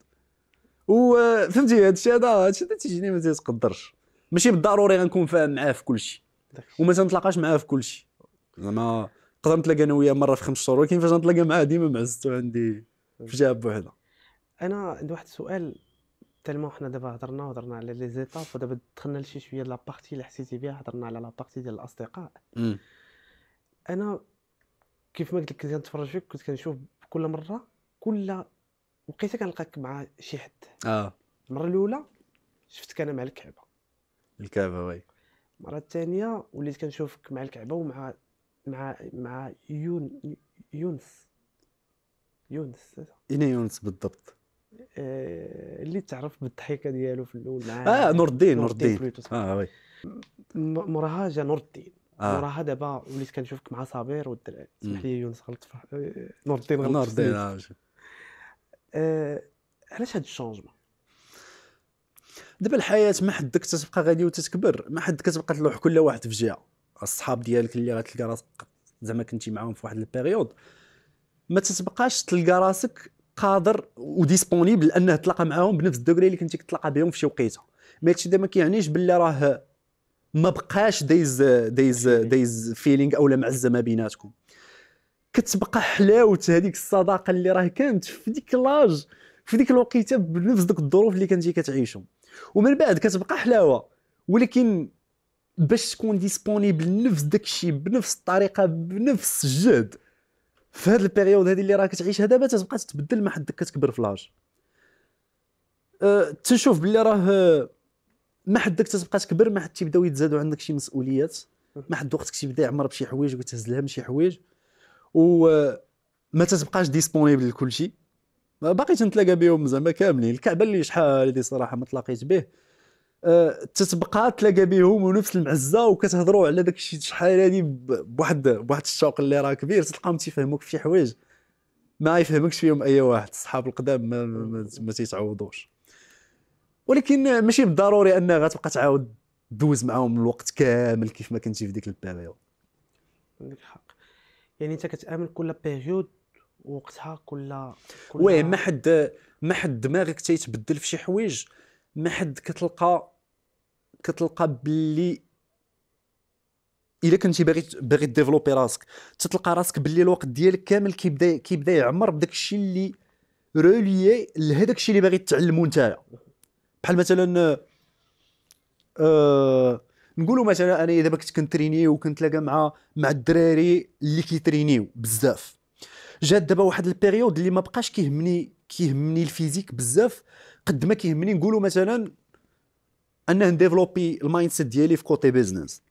وفهمتي هذا الشيء هذا هذا الشيء تيجيني ما تيقدرش ماشي بالضروري غنكون فاهم معاه في كلشي وما تنطلقاش معاه في كلشي زعما نقدر نتلاقى انا وياه مره في خمس شهور ولكن فاش نتلاقى معاه ديما معزتو عندي في جهه بوحدها انا عندي واحد السؤال تالما حنا دابا هضرنا وهضرنا على لي زيتاب ودابا دخلنا لشي شويه لابارتي اللي حسيتي بها هضرنا على لابارتي ديال الاصدقاء م. انا كيف ما قلت لك كنت كنتفرج فيك كنت كنشوف كل مره كل وقيت كنلقاك مع شي حد اه المره الاولى شفتك انا مع الكعبه الكعبه وي المره الثانيه وليت كنشوفك مع الكعبه ومع مع مع يون يونس يونس اين يونس بالضبط آه اللي تعرف بالضحكه ديالو في الاول مع اه نور الدين نور الدين اه وي مراها جا نور الدين آه. وراها دابا وليت كنشوفك مع صابر والدراري سمح لي يونس غلط آه، نور الدين غلط نور الدين آه،, آه علاش هذا الشونجمون دابا الحياه ما حدك تتبقى غادي وتتكبر ما حد كتبقى تلوح كل واحد في جهه الصحاب ديالك اللي غتلقى راسك زعما كنتي معاهم في واحد البيريود ما تتبقاش تلقى راسك قادر وديسبونيبل انه تلاقى معاهم بنفس الدوغري اللي كنتي كتلاقى بهم في شي وقيته ما هادشي ما كيعنيش باللي راه ما بقاش دايز دايز دايز فيلينغ اولا معزه ما بيناتكم كتبقى حلاوه هذيك الصداقه اللي راه كانت في ديك لاج في ديك الوقيته بنفس ديك الظروف اللي كنتي كتعيشهم ومن بعد كتبقى حلاوه ولكن باش تكون ديسبونيبل نفس الشيء بنفس الطريقه بنفس الجهد في هذه البيريود هذه اللي راه كتعيشها دابا تتبقى تتبدل مع حدك كتكبر في لاج أه تنشوف بلي راه ما حدك تتبقى تكبر ما حد تيبداو يتزادوا عندك شي مسؤوليات ما حد وقتك تيبدا يعمر بشي حوايج وتهز الهم شي حوايج وما تتبقاش ديسبونيبل لكل شيء باقي تنتلاقى بهم زعما كاملين الكعبه اللي شحال هذه صراحه ما تلاقيت به أه تتبقى تلاقى بهم ونفس المعزه وكتهضروا على داك الشيء شحال هذه بواحد بواحد الشوق اللي راه كبير تلقاهم تيفهموك في شي حوايج ما يفهمكش فيهم اي واحد الصحاب القدام ما, ما, ما تيتعوضوش ولكن ماشي بالضروري انها غتبقى تعاود دوز معاهم الوقت كامل كيف ما كنتي في ديك البيريود عندك حق يعني انت كتامن كل بيريود وقتها كل وي ما حد ما حد دماغك تيتبدل في شي حوايج ما حد كتلقى كتلقى باللي الا كنتي باغي باغي ديفلوبي راسك تتلقى راسك باللي الوقت ديالك كامل كيبدا كيبدا يعمر بداك الشيء اللي رولي لهداك الشيء اللي باغي تعلمو نتايا بحال مثلا آه نقولوا مثلا انا اذا كنت كنتريني وكنتلاقى مع مع الدراري اللي كيترينيو بزاف جات دابا واحد البيريود اللي ما بقاش كيهمني كيهمني الفيزيك بزاف قد ما كيهمني نقولوا مثلا ان نديفلوبي المايند سيت ديالي في كوتي بيزنس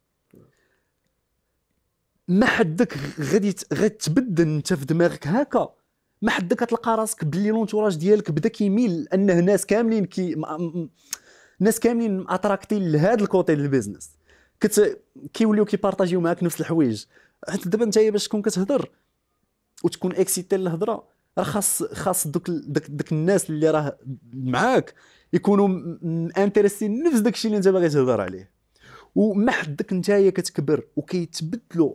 ما حدك غادي غتبدل انت في دماغك هكا ما حد كتلقى راسك باللي لونتوراج ديالك بدا كيميل انه ناس كاملين كي ناس كاملين اتراكتين لهذا الكوتي البيزنس كت كيوليو كيبارطاجيو معاك نفس الحوايج حيت دابا انت باش تكون كتهضر وتكون اكسيتي للهضره راه خاص خاص دوك دك, دك الناس اللي راه معاك يكونوا انتريسين نفس داكشي اللي انت باغي تهضر عليه وما حدك نتايا كتكبر وكيتبدلوا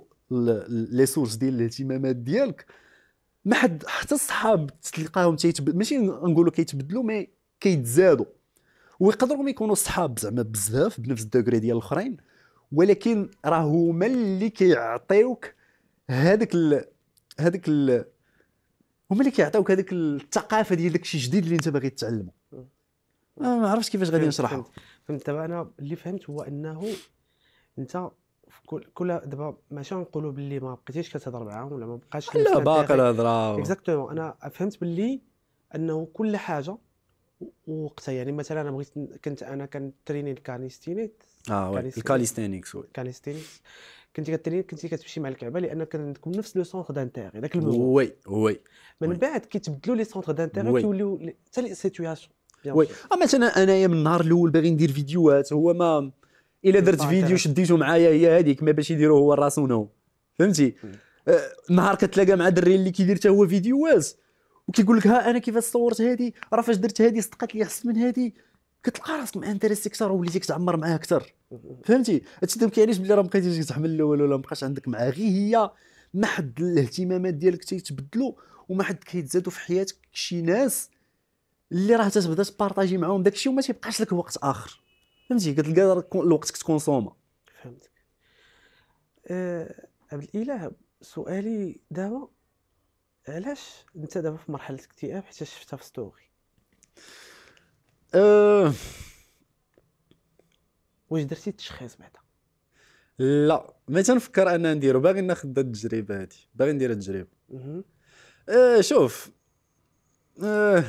لي سورس ديال الاهتمامات ديالك ما حد حتى الصحاب تلقاهم تيتبدل ماشي نقولوا كيتبدلوا مي كيتزادوا ويقدروا ما يكونوا صحاب زعما بزاف بنفس الدوغري ديال الاخرين ولكن راه هما اللي كيعطيوك هذاك ال... هذاك ال... هما اللي كيعطيوك هذيك الثقافه ديال داك الشيء الجديد اللي انت باغي تتعلمه ما عرفتش كيفاش غادي نشرحها فهمت انا اللي فهمت هو انه انت كل كل دابا ماشي نقولوا باللي ما بقيتيش كتهضر معاهم ولا ما بقاش لا باقي الهضره اكزاكتومون انا فهمت باللي انه كل حاجه وقتها يعني مثلا انا بغيت كنت انا كنتريني الكاليستينيت اه وي الكاليستينيكس وي الكاليستينيكس كنتي كتريني كنتي كتمشي مع الكعبه لان كان عندكم نفس لو سونتر دانتيغي ذاك الموضوع وي وي من بعد كيتبدلوا لي سونتر دانتيغي كيوليو حتى لي سيتوياسيون وي آه، مثلا انايا من النهار الاول باغي ندير فيديوهات هو ما الا درت فيديو شديته معايا هي هذيك ما باش يديرو هو نو فهمتي أه، نهار كتلاقى مع دري اللي كيدير حتى هو فيديوهات وكيقول لك ها انا كيفاش صورت هذه راه فاش درت هذه صدقات لي احسن من هذه كتلقى راسك مانتريسي اكثر وليتي كتعمر معاه اكثر فهمتي هادشي ما كيعنيش بلي راه بقيتي كتحمل الاول ولا مابقاش عندك معاه غير هي ما حد الاهتمامات ديالك تيتبدلوا وما حد كيتزادوا في حياتك شي ناس اللي راه تتبدا تبارطاجي معاهم داكشي وما تيبقاش لك وقت اخر فهمتي كتلقى الوقت كتكونسوما فهمتك أه عبد الاله سؤالي دابا علاش انت دابا في مرحله اكتئاب حيت شفتها في ستوري أه... واش درتي التشخيص بعدا لا ما تنفكر انا نديرو باغي ناخذ التجربه هادي باغي ندير التجربه أه شوف أه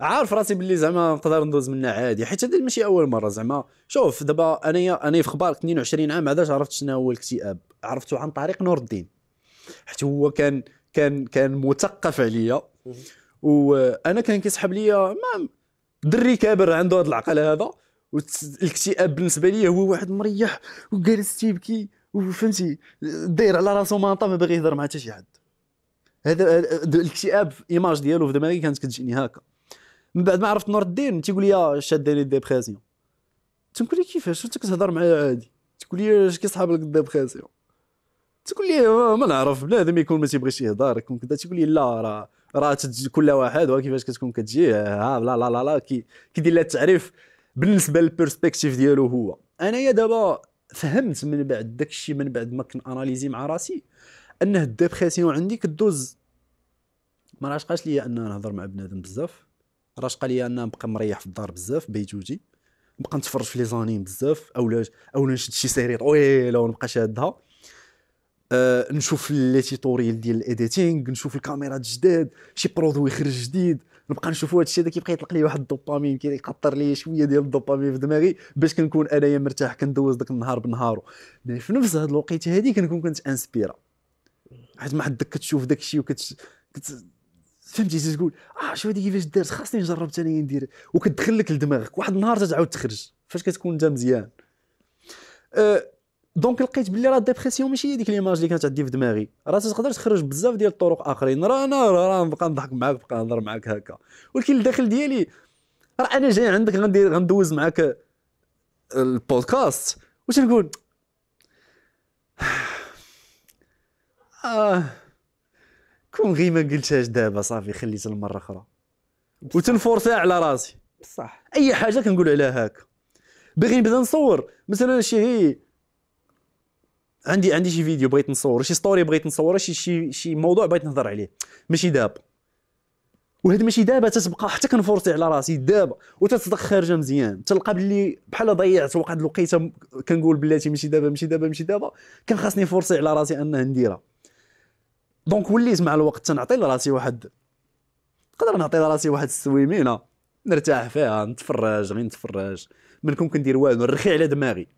عارف راسي باللي زعما نقدر ندوز منها عادي حيت هذه ماشي اول مره زعما شوف دابا انايا انا في اخبار 22 عام علاش عرفت شنو هو الاكتئاب عرفته عن طريق نور الدين حيت هو كان كان كان مثقف عليا وانا كان كيسحب ليا دري كابر عنده هذا العقل هذا والاكتئاب بالنسبه لي هو واحد مريح وجالس تيبكي وفهمتي داير على راسو ما ما باغي يهضر مع حتى شي حد هذا الاكتئاب ايماج ديالو في دماغي كانت كتجيني هكا من بعد ما عرفت نور الدين تيقول لي شاداني الديبرسيون تنقول لي كيفاش انت كتهضر معايا عادي تقول لي اش كيصحاب لك الديبرسيون تقول لي ما نعرف بنادم يكون ما تيبغيش يهضر يكون كذا تيقول لي لا راه راه كل واحد وكيفاش كتكون كتجي ها لا لا لا لا كي كيدير لها التعريف بالنسبه للبيرسبكتيف ديالو هو انايا دابا فهمت من بعد داك الشيء من بعد ما كناناليزي مع راسي انه الديبرسيون عندي كدوز ما راشقاش ليا ان نهضر مع بنادم بزاف راه قال لي انا نبقى مريح في الدار بزاف بيتوتي نبقى نتفرج في لي زانيم بزاف اولا اولا نشد شي سيري طويله ونبقى شادها أه نشوف لي تيتوريال ديال الايديتينغ نشوف الكاميرات جداد شي برودوي خرج جديد نبقى نشوف هذا الشيء هذا كيبقى يطلق لي واحد الدوبامين كيقطر لي شويه ديال الدوبامين في دماغي باش كنكون انايا مرتاح كندوز داك النهار بنهارو مي في نفس هذه الوقيته هذه كنكون كنت انسبيرا حيت ما حدك كتشوف داك الشيء وكت كت... فهمتي تقول اه شوف هذيك كيفاش دارت خاصني نجرب ثاني ندير وكتدخل لك لدماغك واحد النهار تعاود تخرج فاش كتكون انت مزيان أه دونك لقيت باللي راه الديبرسيون ماشي هي ديك ليماج اللي كانت عندي في دماغي راه تقدر تخرج بزاف ديال الطرق اخرين راه انا راه نبقى نضحك معاك نبقى نهضر معاك هكا ولكن الداخل ديالي راه انا جاي عندك غندير غندوز معاك البودكاست نقول اه كون غير ما قلتهاش دابا صافي خليتها المره اخرى وتنفورسيها على راسي بصح اي حاجه كنقول عليها هكا باغي نبدا نصور مثلا شي عندي عندي شي فيديو بغيت نصور شي ستوري بغيت نصور شي شي شي موضوع بغيت نهضر عليه ماشي دابا وهاد ماشي دابا تتبقى حتى كنفورسي على راسي دابا وتتصدق خارجه مزيان تلقى بلي بحال ضيعت واحد الوقيته كنقول بلاتي ماشي دابا ماشي دابا ماشي دابا كان خاصني نفورسي على راسي انها نديرها دونك وليت مع الوقت تنعطي لراسي واحد نقدر نعطي لراسي واحد السويمينه نرتاح فيها نتفرج غير نتفرج منكم كندير والو نرخي على دماغي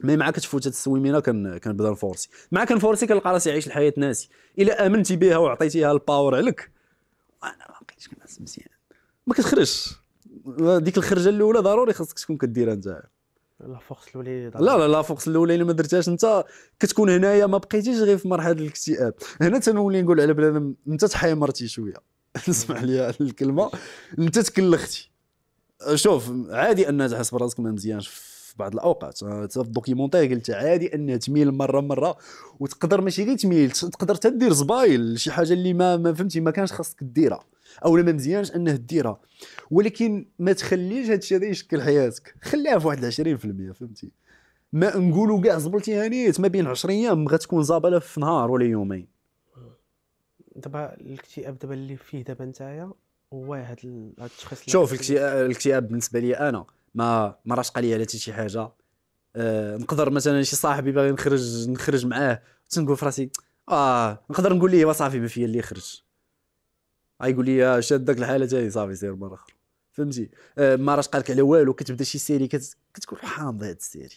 مي مع كتفوت هاد السويمينه كن كنبدا نفورسي مع كنفورسي كنلقى راسي عايش الحياه ناسي الا امنتي بها وعطيتيها الباور عليك انا ما بقيتش كنحس مزيان ما كتخرجش ديك الخرجه الاولى ضروري خاصك تكون كديرها انت لا فورس الاولى لا لا لا فورس الاولى اللي ما درتهاش انت كتكون هنايا ما بقيتيش غير في مرحله الاكتئاب هنا تنولي نقول على بنادم انت تحيمرتي شويه اسمح لي الكلمه انت تكلختي شوف عادي ان تحس براسك ما مزيانش في بعض الاوقات حتى في الدوكيومونتير قلت عادي ان تميل مره مره وتقدر ماشي غير تميل تقدر تدير زبايل شي حاجه اللي ما, ما فهمتي ما كانش خاصك ديرها او ما مزيانش انه ديرها ولكن ما تخليش الشيء هذا يشكل حياتك خليها في واحد 20% فهمتي ما نقولوا كاع زبلتي هانيت ما بين 10 ايام غتكون زابله في نهار ولا يومين دابا الاكتئاب دابا اللي فيه دابا نتايا هو هاد التشخيص شوف الاكتئاب بالنسبه لي انا ما ما قال لي على حتى شي حاجه أه نقدر مثلا شي صاحبي باغي نخرج نخرج معاه تنقول في راسي اه نقدر نقول ليه صافي ما فيا اللي يخرج غايقول لي شاد داك الحاله تاهي صافي سير مره اخرى فهمتي آه، ما راش قالك على والو كتبدا شي سيري كت... كتكون حامض هاد السيري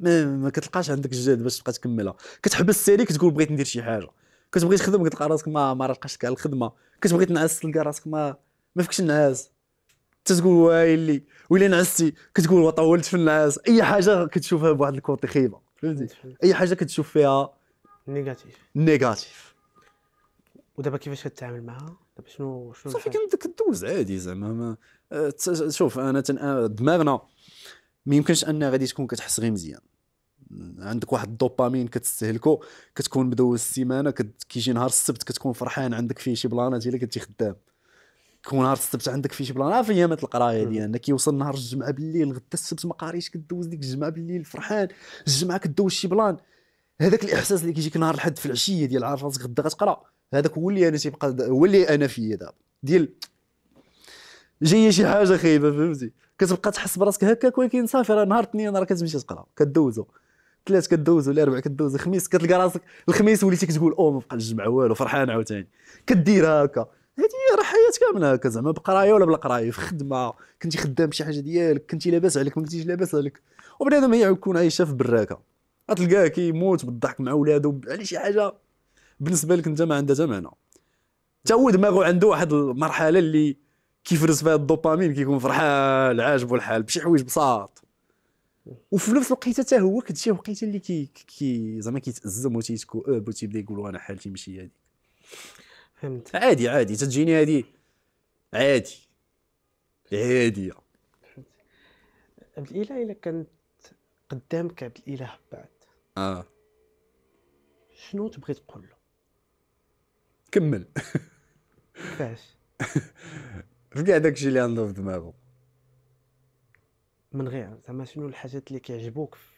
ما, ما كتلقاش عندك الجهد باش تبقى تكملها كتحبس السيري كتقول بغيت ندير شي حاجه كتبغي تخدم كتلقى راسك ما ما رافقاش على الخدمه كتبغي تنعس تلقى راسك ما ما فيكش النعاس تتقول ويلي ويلي نعستي كتقول وطولت في النعاس اي حاجه كتشوفها بواحد الكونتي خيبه فهمتي اي حاجه كتشوف فيها نيجاتيف نيجاتيف ودابا كيفاش كتعامل معها دابا شنو شنو صافي كدوز عادي زعما ما أه، شوف انا تن... أه، دماغنا ما يمكنش ان غادي تكون كتحس غير مزيان عندك واحد الدوبامين كتستهلكو كتكون مدوز السيمانه كت... كيجي نهار السبت كتكون فرحان عندك فيه شي بلانات الا كنتي خدام كون نهار السبت عندك فيه شي بلان في ايامات القرايه ديالنا كيوصل نهار الجمعه بالليل غدا السبت ما قاريش كدوز ديك الجمعه بالليل فرحان الجمعه كدوز شي بلان هذاك الاحساس اللي كيجيك نهار الحد في العشيه ديال عارف راسك غدا غتقرا هذاك هو اللي انا تيبقى هو اللي انا فيه دابا ديال جايه شي حاجه خايبه فهمتي كتبقى تحس براسك هكاك ولكن صافي راه نهار الاثنين راه كتمشي تقرا كدوزو ثلاث كدوزو ولا اربع كدوزو الخميس كتلقى راسك الخميس وليتي كتقول او ما بقى الجمعه والو فرحان عاوتاني كدير هكا هذه هي راه حياه كامله هكا زعما بقرايه ولا بلا قرايه في خدمه كنتي خدام شي حاجه ديالك كنتي لاباس عليك ما كنتيش لاباس عليك وبنادم هي يكون عايشه في براكه غتلقاه كيموت بالضحك مع ولادو على شي حاجه بالنسبه لك انت ما عندها حتى معنى حتى هو دماغو عنده واحد المرحله اللي كيفرز فيها الدوبامين كيكون فرحان عاجبو الحال بشي حوايج بساط وفي نفس الوقيته حتى هو كتشي وقيته اللي كي, كي زعما كيتازم وتيتكؤب آه، وتيبدا يقول انا حالتي ماشي هادي فهمت عادي عادي تجيني هادي عادي عاديه عبد الاله الا كانت قدامك عبد الاله بعد اه شنو تبغي تقول له كمل كيفاش في كاع داكشي اللي عنده في دماغه من غير زعما شنو الحاجات اللي كيعجبوك في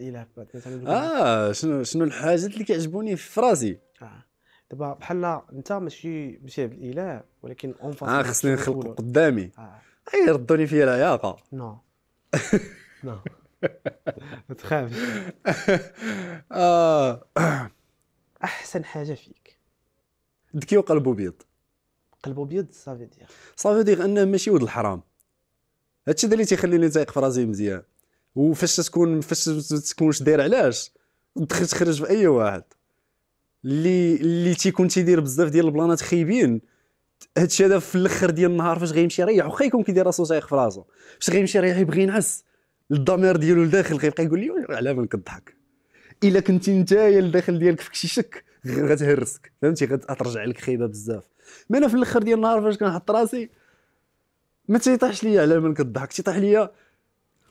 هذا الاله اه شنو شنو الحاجات اللي كيعجبوني في فراسي اه دابا بحال انت ماشي ماشي هذا الاله ولكن اون فاس اه خصني نخلق قدامي اه يردوني فيا العياقه نو نو ما تخافش اه احسن حاجه فيك ذكي وقلبه بيض قلبه بيض صافي دير صافي دير انه ماشي ولد الحرام هادشي اللي تيخليني تايق في راسي مزيان وفاش تكون فاش تكونش داير علاش تدخل تخرج في اي واحد اللي اللي تيكون تيدير بزاف ديال البلانات خايبين هادشي هذا في الاخر ديال النهار فاش غيمشي يريح واخا يكون كيدير راسو تايق في راسو فاش غيمشي يريح يبغي ينعس الضمير ديالو لداخل غيبقى يقول لي على بالك الضحك الا كنتي نتايا الداخل ديالك فيك شي شك غير غتهرسك فهمتي غترجع لك خايبه بزاف ما انا في الاخر ديال النهار فاش كنحط راسي ما تيطيحش ليا على من كضحك تيطيح ليا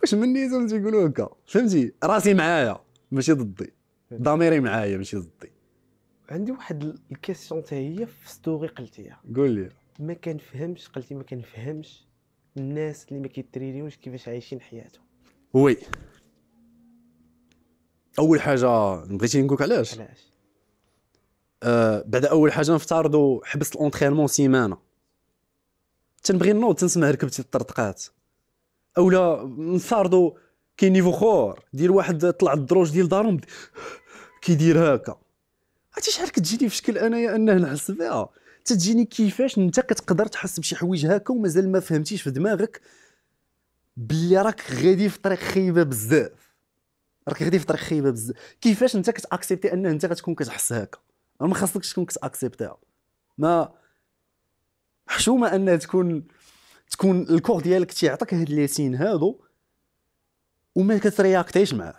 واش مني زعما تيقولوا هكا فهمتي راسي معايا ماشي ضدي ضميري معايا ماشي ضدي عندي واحد الكيسيون حتى هي في ستوري قلتيها قول لي ما كنفهمش قلتي ما كنفهمش الناس اللي ما كيترينيوش كيفاش عايشين حياتهم وي اول حاجه بغيتي نقولك علاش علاش آه بعد اول حاجه نفترضوا حبست الانترينمون سيمانه تنبغي نوض تنسمع ركبتي الطرطقات اولا نفترضوا كاين نيفو خور دير واحد طلع الدروج ديال دارهم كيدير هكا عرفتي شحال كتجيني في شكل انايا انه نحس بها تتجيني كيفاش انت كتقدر تحس بشي حوايج هكا ومازال ما فهمتيش في دماغك بلي راك غادي في طريق خايبه بزاف راك غادي في طريق خايبه بزاف كيفاش انت كتاكسبتي ان انت غتكون كتحس هكا ما خاصكش تكون كتاكسبتيها ما حشومه انها تكون تكون الكور ديالك تيعطيك هاد لي سين هادو وما كترياكتيش معاه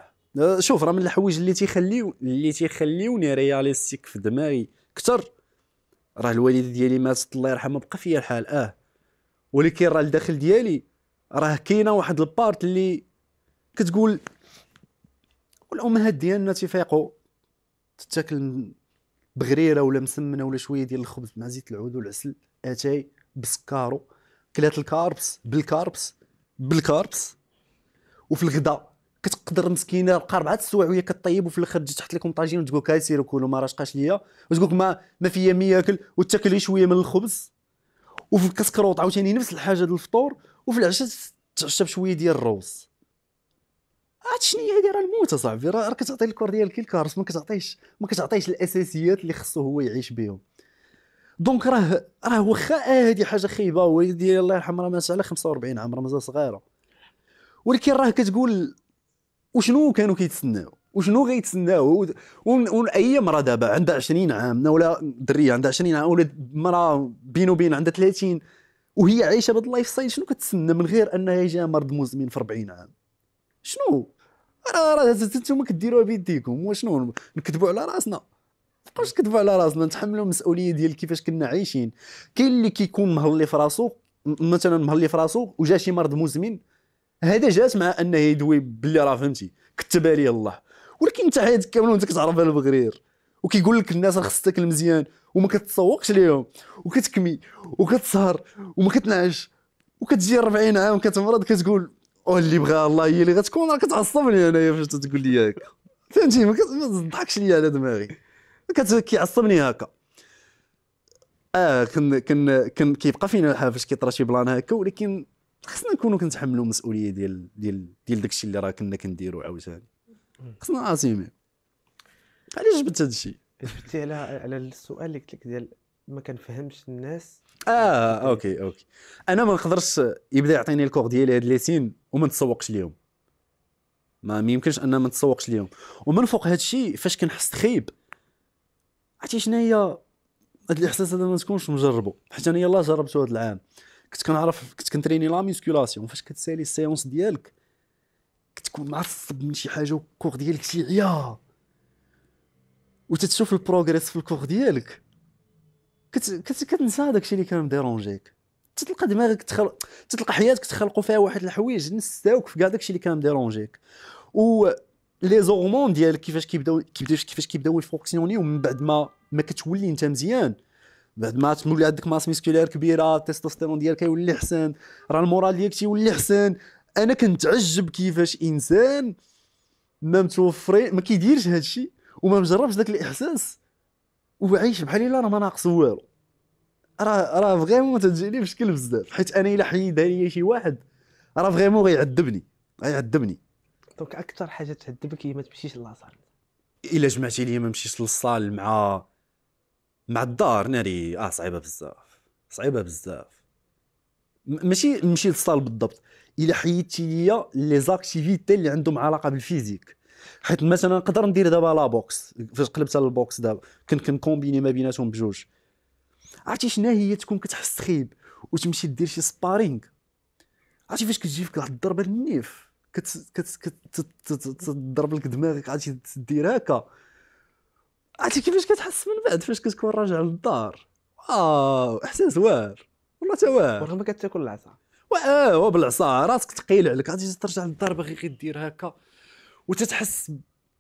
شوف راه من الحوايج اللي تيخليو اللي تيخليوني رياليستيك في دماغي كثر راه الوالد ديالي مات الله يرحمه بقى فيا الحال اه ولكن راه الداخل ديالي راه كاينه واحد البارت اللي كتقول والامهات ديالنا تيفيقوا تتاكل بغريره ولا مسمنه ولا شويه ديال الخبز مع زيت العود والعسل اتاي بسكارو كلات الكاربس بالكاربس بالكاربس وفي الغداء كتقدر مسكينه بقى اربعه السوايع وهي كطيب وفي الاخر تحط لكم طاجين وتقول لك سيروا كلوا ما راشقاش ليا وتقول لك ما ما فيا ما ياكل وتاكل شويه من الخبز وفي الكسكروط عاوتاني نفس الحاجه ديال الفطور وفي العشاء تعشى بشويه ديال الروز عاد شنو هي هذه راه الموت اصاحبي راه كتعطي الكور ديالك الكارس ما كتعطيش ما كتعطيش الاساسيات اللي خصو هو يعيش بهم دونك راه راه واخا هذه حاجه خايبه والدي الله يرحم راه مات على 45 عام راه مازال صغيره ولكن راه كتقول وشنو كانوا كيتسناو وشنو غيتسناو واي مراه دابا عندها 20 عام ولا دريه عندها 20 عام ولا مراه بين وبين عندها 30 وهي عايشه بهذا اللايف ستايل شنو كتسنى من غير انها يجيها مرض مزمن في 40 عام شنو راه راه انتم كديروها بيديكم وشنو نكذبوا على راسنا مابقاوش نكذبوا على راسنا نتحملوا المسؤوليه ديال كيفاش كنا عايشين كاين اللي كيكون مهلي في راسو مثلا مهلي في راسو وجا شي مرض مزمن هذا جات مع انه يدوي باللي راه فهمتي كتبها ليه الله ولكن انت حياتك كامله وانت كتعرف على البغرير وكيقول لك الناس راه خصك المزيان وما كتسوقش ليهم وكتكمي وكتسهر وما كتنعش وكتجي 40 عام كتمرض كتقول واللي بغاها الله هي اللي غتكون راه كتعصبني انايا فاش تقول لي هكا فهمتي ما تضحكش ليا على دماغي كيعصبني هكا اه كن كن كن كيبقى فينا الحال فاش كيطرا شي بلان هكا ولكن خصنا نكونوا كنتحملوا المسؤوليه ديال ديال ديال داكشي اللي راه كنا كنديروا عاوتاني خصنا عاصمين علاش جبت هذا الشيء؟ جبتي على على السؤال اللي قلت لك ديال ما كنفهمش الناس اه اوكي اوكي انا ما نقدرش يبدا يعطيني الكور ديالي هاد لي سين وما نتسوقش ليهم ما يمكنش ان ما نتسوقش ليهم ومن فوق هاد الشيء فاش كنحس تخيب عرفتي شنو هي هاد الاحساس هذا ما تكونش مجربه حيت انا يلاه جربته هذا العام كنت كنعرف كنت كنتريني لا ميسكولاسيون فاش كتسالي السيونس ديالك كتكون معصب من شي حاجه والكور ديالك تيعيا وتتشوف البروغريس في الكور ديالك كنت كتنسى هذاك الشيء اللي كان مديرونجيك تتلقى دماغك تخل... تتلقى حياتك تخلقوا فيها واحد الحوايج نساوك في كاع داك الشيء اللي كان مديرونجيك و لي زورمون ديالك كيفاش كيبداو كيفاش كيفاش كيبداو يفونكسيوني من بعد ما ما كتولي انت مزيان بعد ما تولي عندك ماس ميسكولير كبيره التستوستيرون ديالك كيولي حسن راه المورال ديالك تيولي حسن انا كنتعجب كيفاش انسان ما متوفرين ما كيديرش هادشي وما مجربش داك الاحساس وعيش بحال الا راه ما ناقص والو راه راه فريمون تجيني بشكل بزاف حيت انا الا حيد عليا شي واحد راه فريمون غيعذبني غيعذبني دونك اكثر حاجه تعذبك هي ما تمشيش للصال الا جمعتي لي ما نمشيش للصال مع مع الدار ناري اه صعيبه بزاف صعيبه بزاف ماشي نمشي للصال بالضبط الا حيدتي ليا لي زاكتيفيتي اللي عندهم علاقه بالفيزيك حيت مثلا نقدر ندير دابا لا بوكس فاش قلبت على البوكس دابا كنت كنكومبيني ما بيناتهم بجوج عرفتي شنو هي تكون كتحس خيب وتمشي دير شي سبارينغ عرفتي فاش كتجي فيك واحد الضربه النيف كتضرب لك دماغك عرفتي دير هكا عرفتي كيفاش كتحس من بعد فاش كتكون راجع للدار واو احساس واعر والله تا واعر ورغم كتاكل العصا واه بالعصا راسك ثقيل عليك غادي ترجع للدار باغي غير دير هكا وتتحس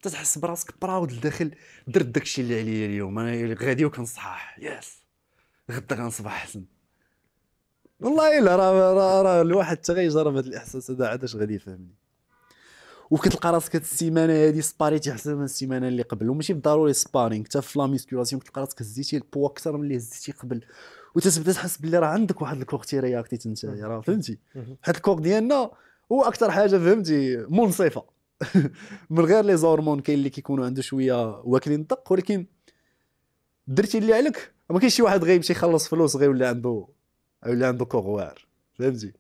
تتحس براسك براود لداخل درت داكشي اللي عليا اليوم انا غادي وكنصحح يس غدا غنصبح احسن والله الا راه راه را الواحد حتى غيجرب هذا الاحساس هذا عاد اش غادي يفهمني وكتلقى راسك هاد السيمانه هادي سباريتي احسن من السيمانه اللي قبل وماشي بالضروري سبارينغ حتى في لاميسكولاسيون كتلقى راسك هزيتي البوا اكثر من اللي هزيتي قبل وتتبدا تحس باللي راه عندك واحد الكوغ تيرياكتي تنتهي راه فهمتي حيت الكوغ ديالنا هو اكثر حاجه فهمتي منصفه من غير لي زورمون كاين اللي كيكونوا عنده شويه واكلين الدق ولكن درتي اللي عليك ما كاينش شي واحد غيمشي يخلص فلوس غيولي عنده ولا عنده كوغوار فهمتي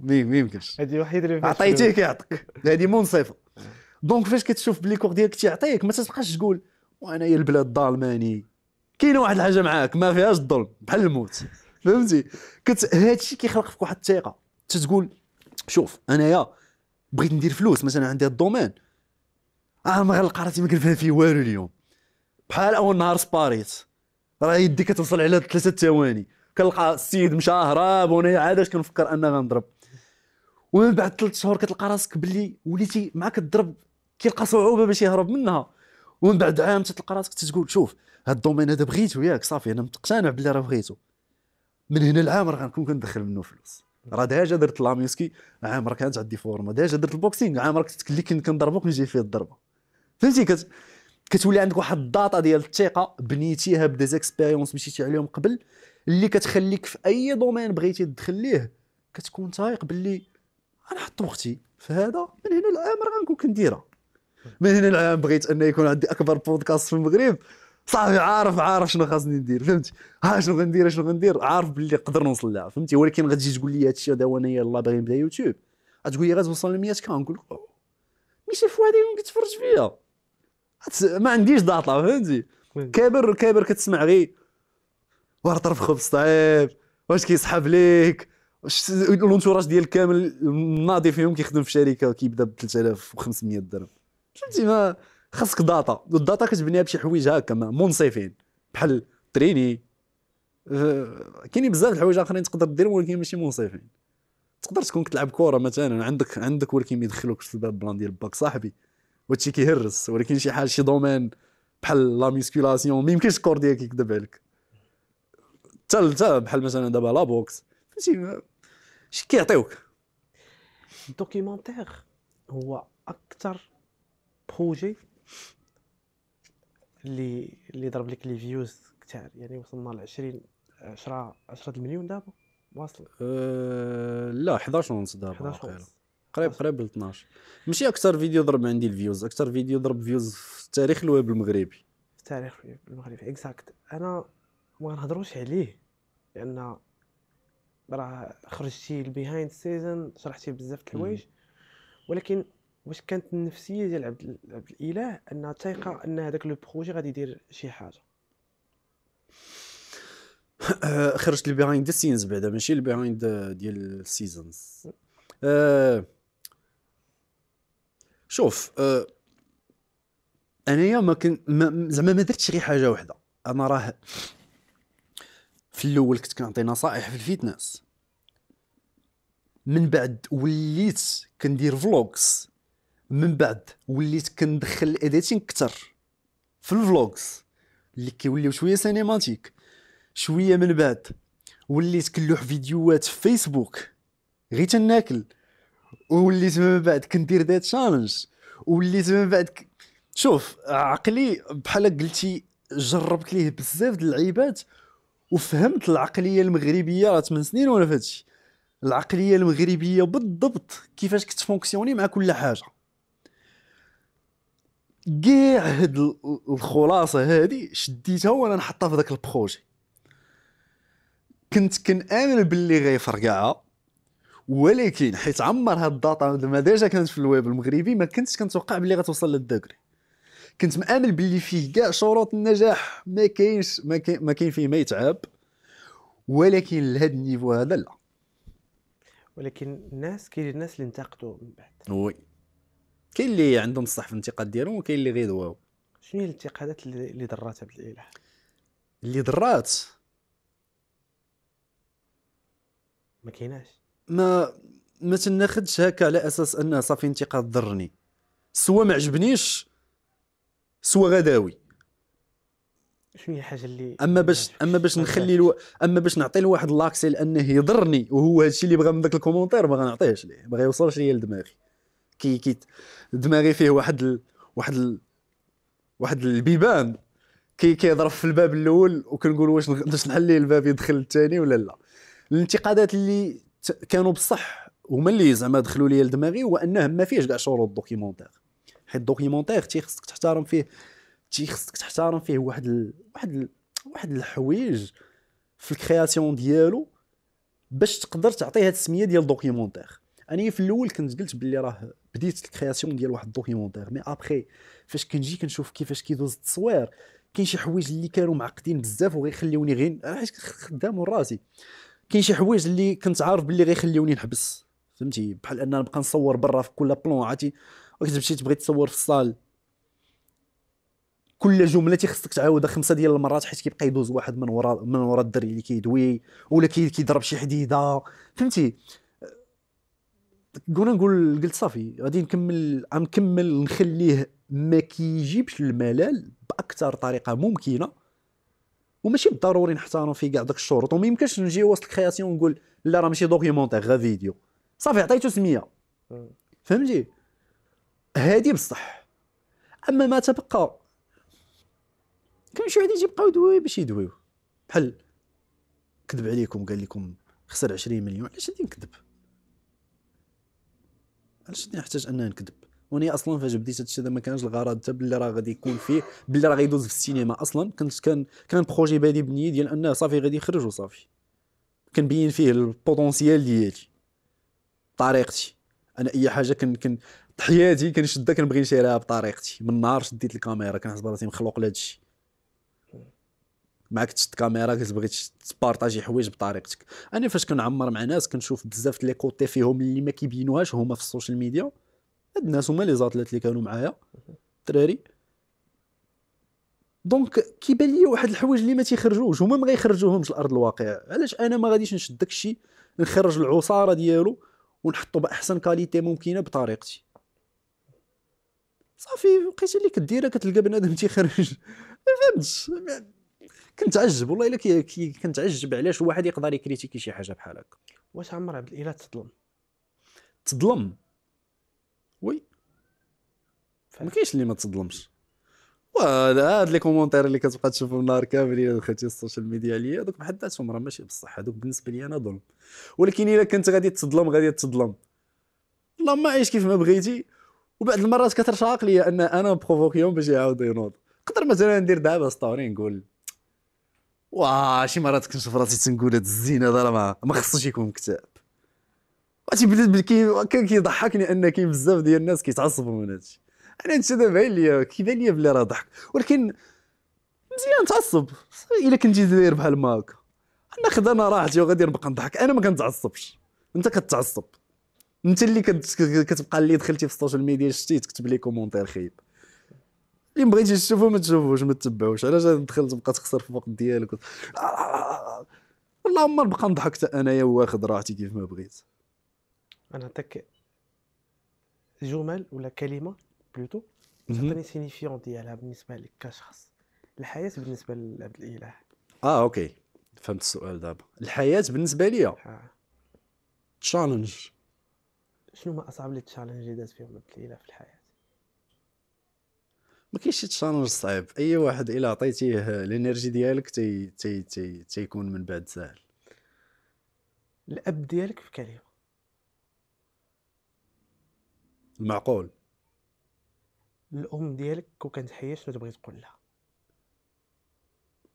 مي يمكنش هادي واحد اللي عطيتيه كيعطيك هادي منصفه دونك فاش كتشوف بلي كور ديالك تيعطيك ما تبقاش تقول وانايا البلاد ظالماني كاينه واحد الحاجه معاك ما فيهاش الظلم بحال الموت فهمتي كت... هادشي كيخلق فيك واحد الثقه تتقول شوف انايا بغيت ندير فلوس مثلا عندي الدومين اه غنلقى راسي ما كنفهم فيه والو اليوم بحال اول نهار سباريت راه يدي كتوصل على ثلاثه ثواني كنلقى السيد مشى هرب وانا عاد اش كنفكر ان غنضرب ومن بعد ثلاث شهور كتلقى راسك باللي وليتي مع كتضرب كيلقى صعوبه باش يهرب منها ومن بعد عام تلقى راسك تتقول شوف هاد الدومين هذا بغيتو ياك صافي انا مقتنع بلي راه بغيتو من هنا العام راه غنكون كندخل منه فلوس راه ديجا درت لا ميسكي عام راه كانت عندي فورمه ديجا درت البوكسينغ عام راه اللي كنت كنضربك نجي فيه الضربه فهمتي كت... كتولي عندك واحد الداتا ديال الثقه بنيتيها بديزيكسبيريونس مشيتي عليهم قبل اللي كتخليك في اي دومين بغيتي تدخل ليه كتكون تايق باللي انا حط وقتي في هذا من هنا العام راه غنكون كنديرها من هنا العام بغيت ان يكون عندي اكبر بودكاست في المغرب صافي عارف عارف شنو خاصني ندير فهمتي ها شنو غندير شنو غندير عارف باللي نقدر نوصل لها فهمتي ولكن غتجي تقول لي هادشي هذا وانا يلاه باغي نبدا يوتيوب غتقول لي غتوصل ل 100 كا نقول لك ماشي ميشيل اللي كيتفرج فيا ما عنديش داتا فهمتي كابر كابر كتسمع غير واه طرف خبز طعيب واش كيسحب ليك الانتوراج ديال كامل الناضي فيهم كيخدم في شركه كيبدا ب 3500 درهم فهمتي ما خاصك داتا والداتا كتبنيها بشي حوايج هكا منصفين بحال تريني آه، كاينين بزاف الحوايج اخرين تقدر دير ولكن ماشي منصفين تقدر تكون كتلعب كره مثلا عندك عندك ولكن يدخلوك في الباب بلان ديال باك صاحبي وهادشي كيهرس ولكن شي حاجه شي دومين بحال لا ميسكولاسيون ما يمكنش الكور ديالك يكذب عليك حتى حتى بحال مثلا دابا لا بوكس فهمتي شي كيعطيوك الدوكيومونتير هو اكثر بروجي اللي اللي ضرب لك لي فيوز كثار يعني وصلنا ل 20 10 10 المليون دابا واصل أه لا 11 ونص دابا 11 قريب قريب ل 12 ماشي اكثر فيديو ضرب عندي الفيوز اكثر فيديو ضرب فيوز في تاريخ الويب المغربي في تاريخ الويب المغربي اكزاكت انا ما نهضروش عليه لان راه خرجتي البيهايند سيزون شرحتي بزاف د الحوايج ولكن واش كانت النفسيه ديال عبد عبد الاله انها تايقه ان هذاك لو بروجي غادي يدير شي حاجه خرجت البيهايند سينز بعدا ماشي البيهايند ديال السيزونز آه، شوف انا آه، انايا ما كن زعما ما درتش غير حاجه واحده انا راه في الاول كنت كنعطي نصائح في الفيتنس من بعد وليت كندير فلوكس من بعد وليت كندخل الاديتين كثر في الفلوغز اللي كيوليو شويه سينيماتيك شويه من بعد وليت كنلوح فيديوهات في فيسبوك غير تناكل وليت من بعد كندير ذات تشالنج وليت من بعد ك... شوف عقلي بحال قلتي جربت ليه بزاف د اللعيبات وفهمت العقليه المغربيه راه 8 سنين وانا فهادشي العقليه المغربيه بالضبط كيفاش كتفونكسيوني مع كل حاجه كاع هاد الخلاصه هادي شديتها وانا نحطها في ذاك البروجي كنت كنامن باللي غيفرقعها ولكن حيت عمر هاد الداتا لما ديجا كانت في الويب المغربي ما كنتش كنتوقع باللي غتوصل للدكري كنت مامن باللي فيه كاع شروط النجاح ما كاينش ما كاين فيه ما يتعب ولكن لهذا النيفو هذا لا ولكن الناس كاين الناس اللي انتقدوا من بعد وي كاين اللي عندهم الصح في الانتقاد ديالهم وكاين اللي دواو شنو هي الانتقادات اللي ضرات عبد الاله اللي ضرات ما كايناش ما ما تناخدش هكا على اساس انه صافي انتقاد ضرني سوا ما عجبنيش سوا غداوي شنو هي الحاجه اللي اما باش اما باش نخلي الو... اما باش نعطي لواحد لاكسي لانه يضرني وهو هادشي اللي بغى من ذاك الكومونتير ما غنعطيهش ليه ما غيوصلش ليا لدماغي كي كي دماغي فيه واحد ال... واحد ال... واحد البيبان كي كيضرب في الباب الاول وكنقول واش باش نحل ليه الباب يدخل الثاني ولا لا الانتقادات اللي كانوا بصح هما اللي زعما دخلوا لي لدماغي هو انه ما فيهش كاع شروط دوكيمونتير حيت تي خصك تحترم فيه خصك تحترم فيه واحد ال... واحد ال... واحد الحوايج في الكرياسيون ديالو باش تقدر تعطيه هاد السميه ديال دوكيمونتير انا في الاول كنت قلت باللي راه بديت الكرياسيون ديال واحد الدوكيومونتير مي ابخي فاش كنجي كنشوف كيفاش كيدوز التصوير كاين شي حوايج اللي كانوا معقدين بزاف وغيخليوني غير انا حيت خدام راسي كاين شي حوايج اللي كنت عارف باللي غيخليوني نحبس فهمتي بحال ان نبقى نصور برا في كل بلون عرفتي وكتمشي تبغي تصور في الصال كل جمله تيخصك تعاودها خمسه ديال المرات حيت كيبقى يدوز واحد من ورا من ورا الدري اللي كيدوي ولا كيضرب شي حديده فهمتي قلنا نقول قلت صافي غادي نكمل غنكمل نخليه ما كيجيبش الملل باكثر طريقه ممكنه وماشي بالضروري نحتارم في كاع داك الشروط وما يمكنش نجي وسط الكرياسيون ونقول لا راه ماشي دوكيومونتير غا فيديو صافي عطيته سميه فهمتي هادي بصح اما ما تبقى كاين شي واحد يجي يبقاو يدويو باش يدويو بحال كذب عليكم قال لكم خسر 20 مليون علاش غادي نكذب علاش نحتاج انا نكذب وانا اصلا فاش بديت هادشي هذا ما كانش الغرض حتى باللي راه غادي يكون فيه باللي راه غيدوز في السينما اصلا كنت كان كان بروجي بادي بنيه ديال انه صافي غادي يخرج وصافي كنبين فيه البوتونسيال ديالي طريقتي انا اي حاجه كن كن حياتي كنشدها كنبغي نشريها بطريقتي من نهار شديت الكاميرا كنحس براسي مخلوق لهادشي معك تشد كاميرا كتبغي تبارطاجي حوايج بطريقتك انا فاش كنعمر مع ناس كنشوف بزاف لي كوتي فيهم اللي ما كيبينوهاش هما في السوشيال ميديا هاد الناس هما لي زاتليت اللي كانوا معايا الدراري دونك كيبان لي واحد الحوايج اللي ما تيخرجوش هما ما غيخرجوهمش لارض الواقع علاش انا ما غاديش نشد داك الشيء نخرج العصاره ديالو ونحطو باحسن كاليتي ممكنه بطريقتي صافي لقيت اللي كديرها كتلقى بنادم تيخرج ما فهمتش كنتعجب والله الا كنتعجب علاش واحد يقدر يكريتيكي شي حاجه بحال هكا واش عمر عبد الاله تظلم تظلم وي ما كاينش اللي ما تظلمش هاد لي كومونتير اللي كتبقى تشوفهم نهار كامل الا دخلتي السوشيال ميديا عليا هذوك بحد ذاتهم راه ماشي بصح هذوك بالنسبه لي انا ظلم ولكن الا كنت غادي تظلم غادي تظلم اللهم عيش كيف ما بغيتي وبعد المرات كترشاق ليا ان انا بروفوكيون باش يعاودوا ينوض نقدر مثلا ندير دابا ستوري نقول واه شي مرات كنشوف راسي تنقول هاد الزين هذا راه ما, ما خصوش يكون مكتئب وتيبان بالكي كان كيضحكني ان كاين بزاف ديال الناس كيتعصبوا من هادشي انا انت دابا باين ليا كيبان ليا بلي راه ضحك ولكن مزيان تعصب الا كنتي داير بحال ما هكا ناخذ انا راحتي وغادي نبقى نضحك انا ما كنتعصبش انت كتعصب انت اللي كتبقى اللي دخلتي في السوشيال ميديا شتي تكتب لي كومونتير خايب اللي بغيتي تشوفو ما تشوفوش ما تتبعوش علاش دخل تبقى تخسر في الوقت ديالك والله ما نبقى نضحك حتى انايا واخد راحتي كيف ما بغيت انا نعطيك جمل ولا كلمه بلوتو تعطيني سينيفيون ديالها بالنسبه لك كشخص الحياه بالنسبه لعبد الاله اه اوكي فهمت السؤال دابا الحياه بالنسبه ليا تشالنج شنو ما اصعب لي التشالنج اللي دازت فيهم عبد الاله في الحياه ما كاينش شي تشالنج صعيب اي واحد الا عطيتيه الانرجي ديالك تي تي تي تيكون من بعد ساهل الاب ديالك في كلمه المعقول الام ديالك كون كانت حيه شنو تبغي تقول لها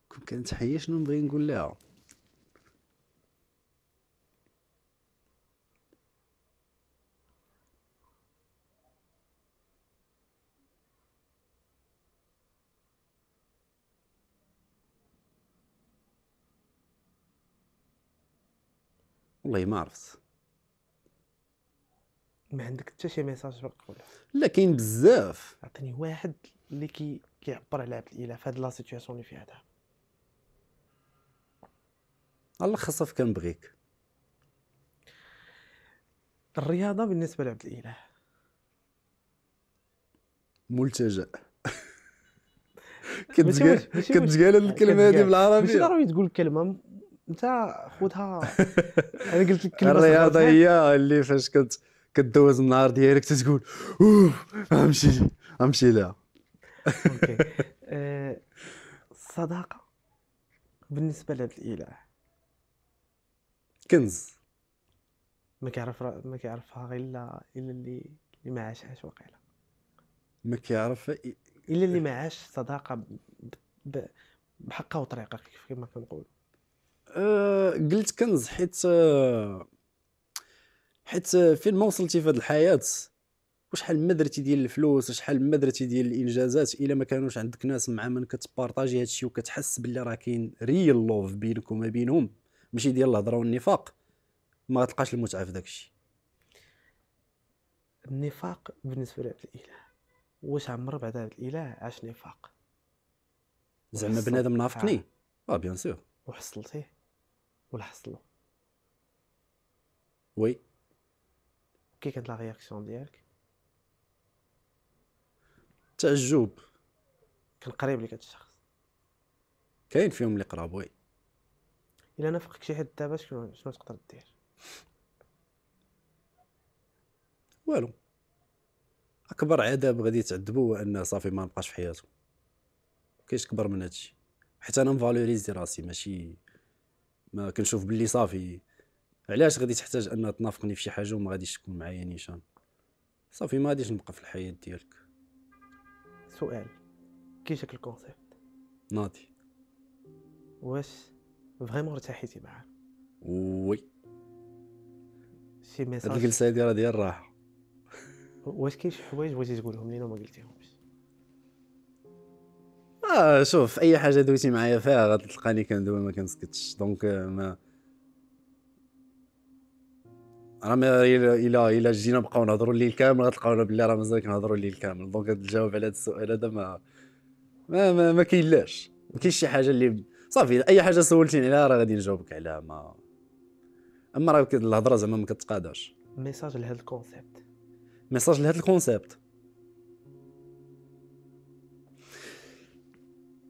كون كانت حيه شنو نبغي نقول لها والله ما عرفت ما عندك حتى شي ميساج باغي بالقبول لا كاين بزاف عطيني واحد اللي كي كيعبر على عبد الاله في هاد لا سيتوياسيون اللي فيها دابا الله خصك كنبغيك الرياضه بالنسبه لعبد الاله ملتجأ كنت كنت قال الكلمه هذه بالعربي ماشي ضروري تقول كلمه انت خذها انا قلت لك الرياضه هي اللي فاش كنت كدوز النهار ديالك تتقول اوف غنمشي غنمشي لها اوكي أه، الصداقه بالنسبه لهذا الاله كنز ما كيعرف ما كيعرفها غير الا اللي اللي ما عاشهاش واقيلا ما كيعرف الا اللي ما عاش صداقه بحقها وطريقه كما كنقولوا آه، قلت كنز حيت آه، حيت آه، فين ما وصلتي في هذه الحياه وشحال ما درتي ديال الفلوس وشحال ما درتي ديال الانجازات الا ما كانوش عندك ناس مع من كتبارطاجي هادشي وكتحس باللي راه كاين ريل لوف بينك وما بينهم ماشي ديال الهضره والنفاق ما غتلقاش المتعه في داكشي النفاق بالنسبه لعبد الاله واش عمر بعد عبد الاله عاش نفاق زعما بنادم نافقني اه بيان سور وحصلتيه ولحصلو وي كي كانت لا رياكسيون ديالك تعجب كان قريب لك هذا الشخص كاين فيهم اللي قراب وي الا نافقك شي حد دابا شنو شنو تقدر دير والو اكبر عذاب غادي تعذبو هو انه صافي ما نبقاش في حياته كاينش كبر من هادشي حيت انا مفالوريزي راسي ماشي ما كنشوف باللي صافي علاش غادي تحتاج انها تنافقني في شي حاجه وما غاديش تكون معايا نيشان صافي ما غاديش نبقى في الحياه ديالك سؤال كي شكل الكونسيبت ناضي واش فريمون ارتحيتي معاه وي شي ميساج هاد الجلسه هادي راه ديال الراحه واش كاين شي حوايج بغيتي تقولهم لينا وما قلتيهمش اه شوف اي حاجه دويتي معايا فيها غتلقاني كندوي ما كنسكتش دونك آه، ما راه الا الا جينا بقاو نهضروا الليل كامل غتلقاونا بلي راه مازال كنهضروا الليل كامل دونك الجواب على هذا السؤال هذا ما ما ما, ما كاينلاش ما كاينش شي حاجه اللي صافي اي حاجه سولتيني عليها راه غادي نجاوبك عليها ما اما راه الهضره زعما ما كتقاداش ميساج لهذا الكونسيبت ميساج لهذا الكونسيبت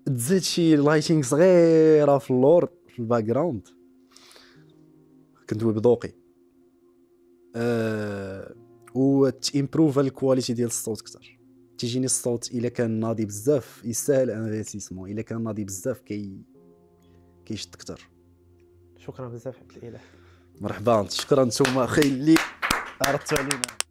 تزيد شي لايتينغ صغيره في اللور في الباك جراوند كندوي بذوقي أه وتيمبروف الكواليتي ديال الصوت اكثر تيجيني الصوت الا كان ناضي بزاف يستاهل انفستيسمون الا كان ناضي بزاف كي كيشد اكثر شكرا بزاف عبد الاله مرحبا شكرا نتوما خيلي عرضتوا علينا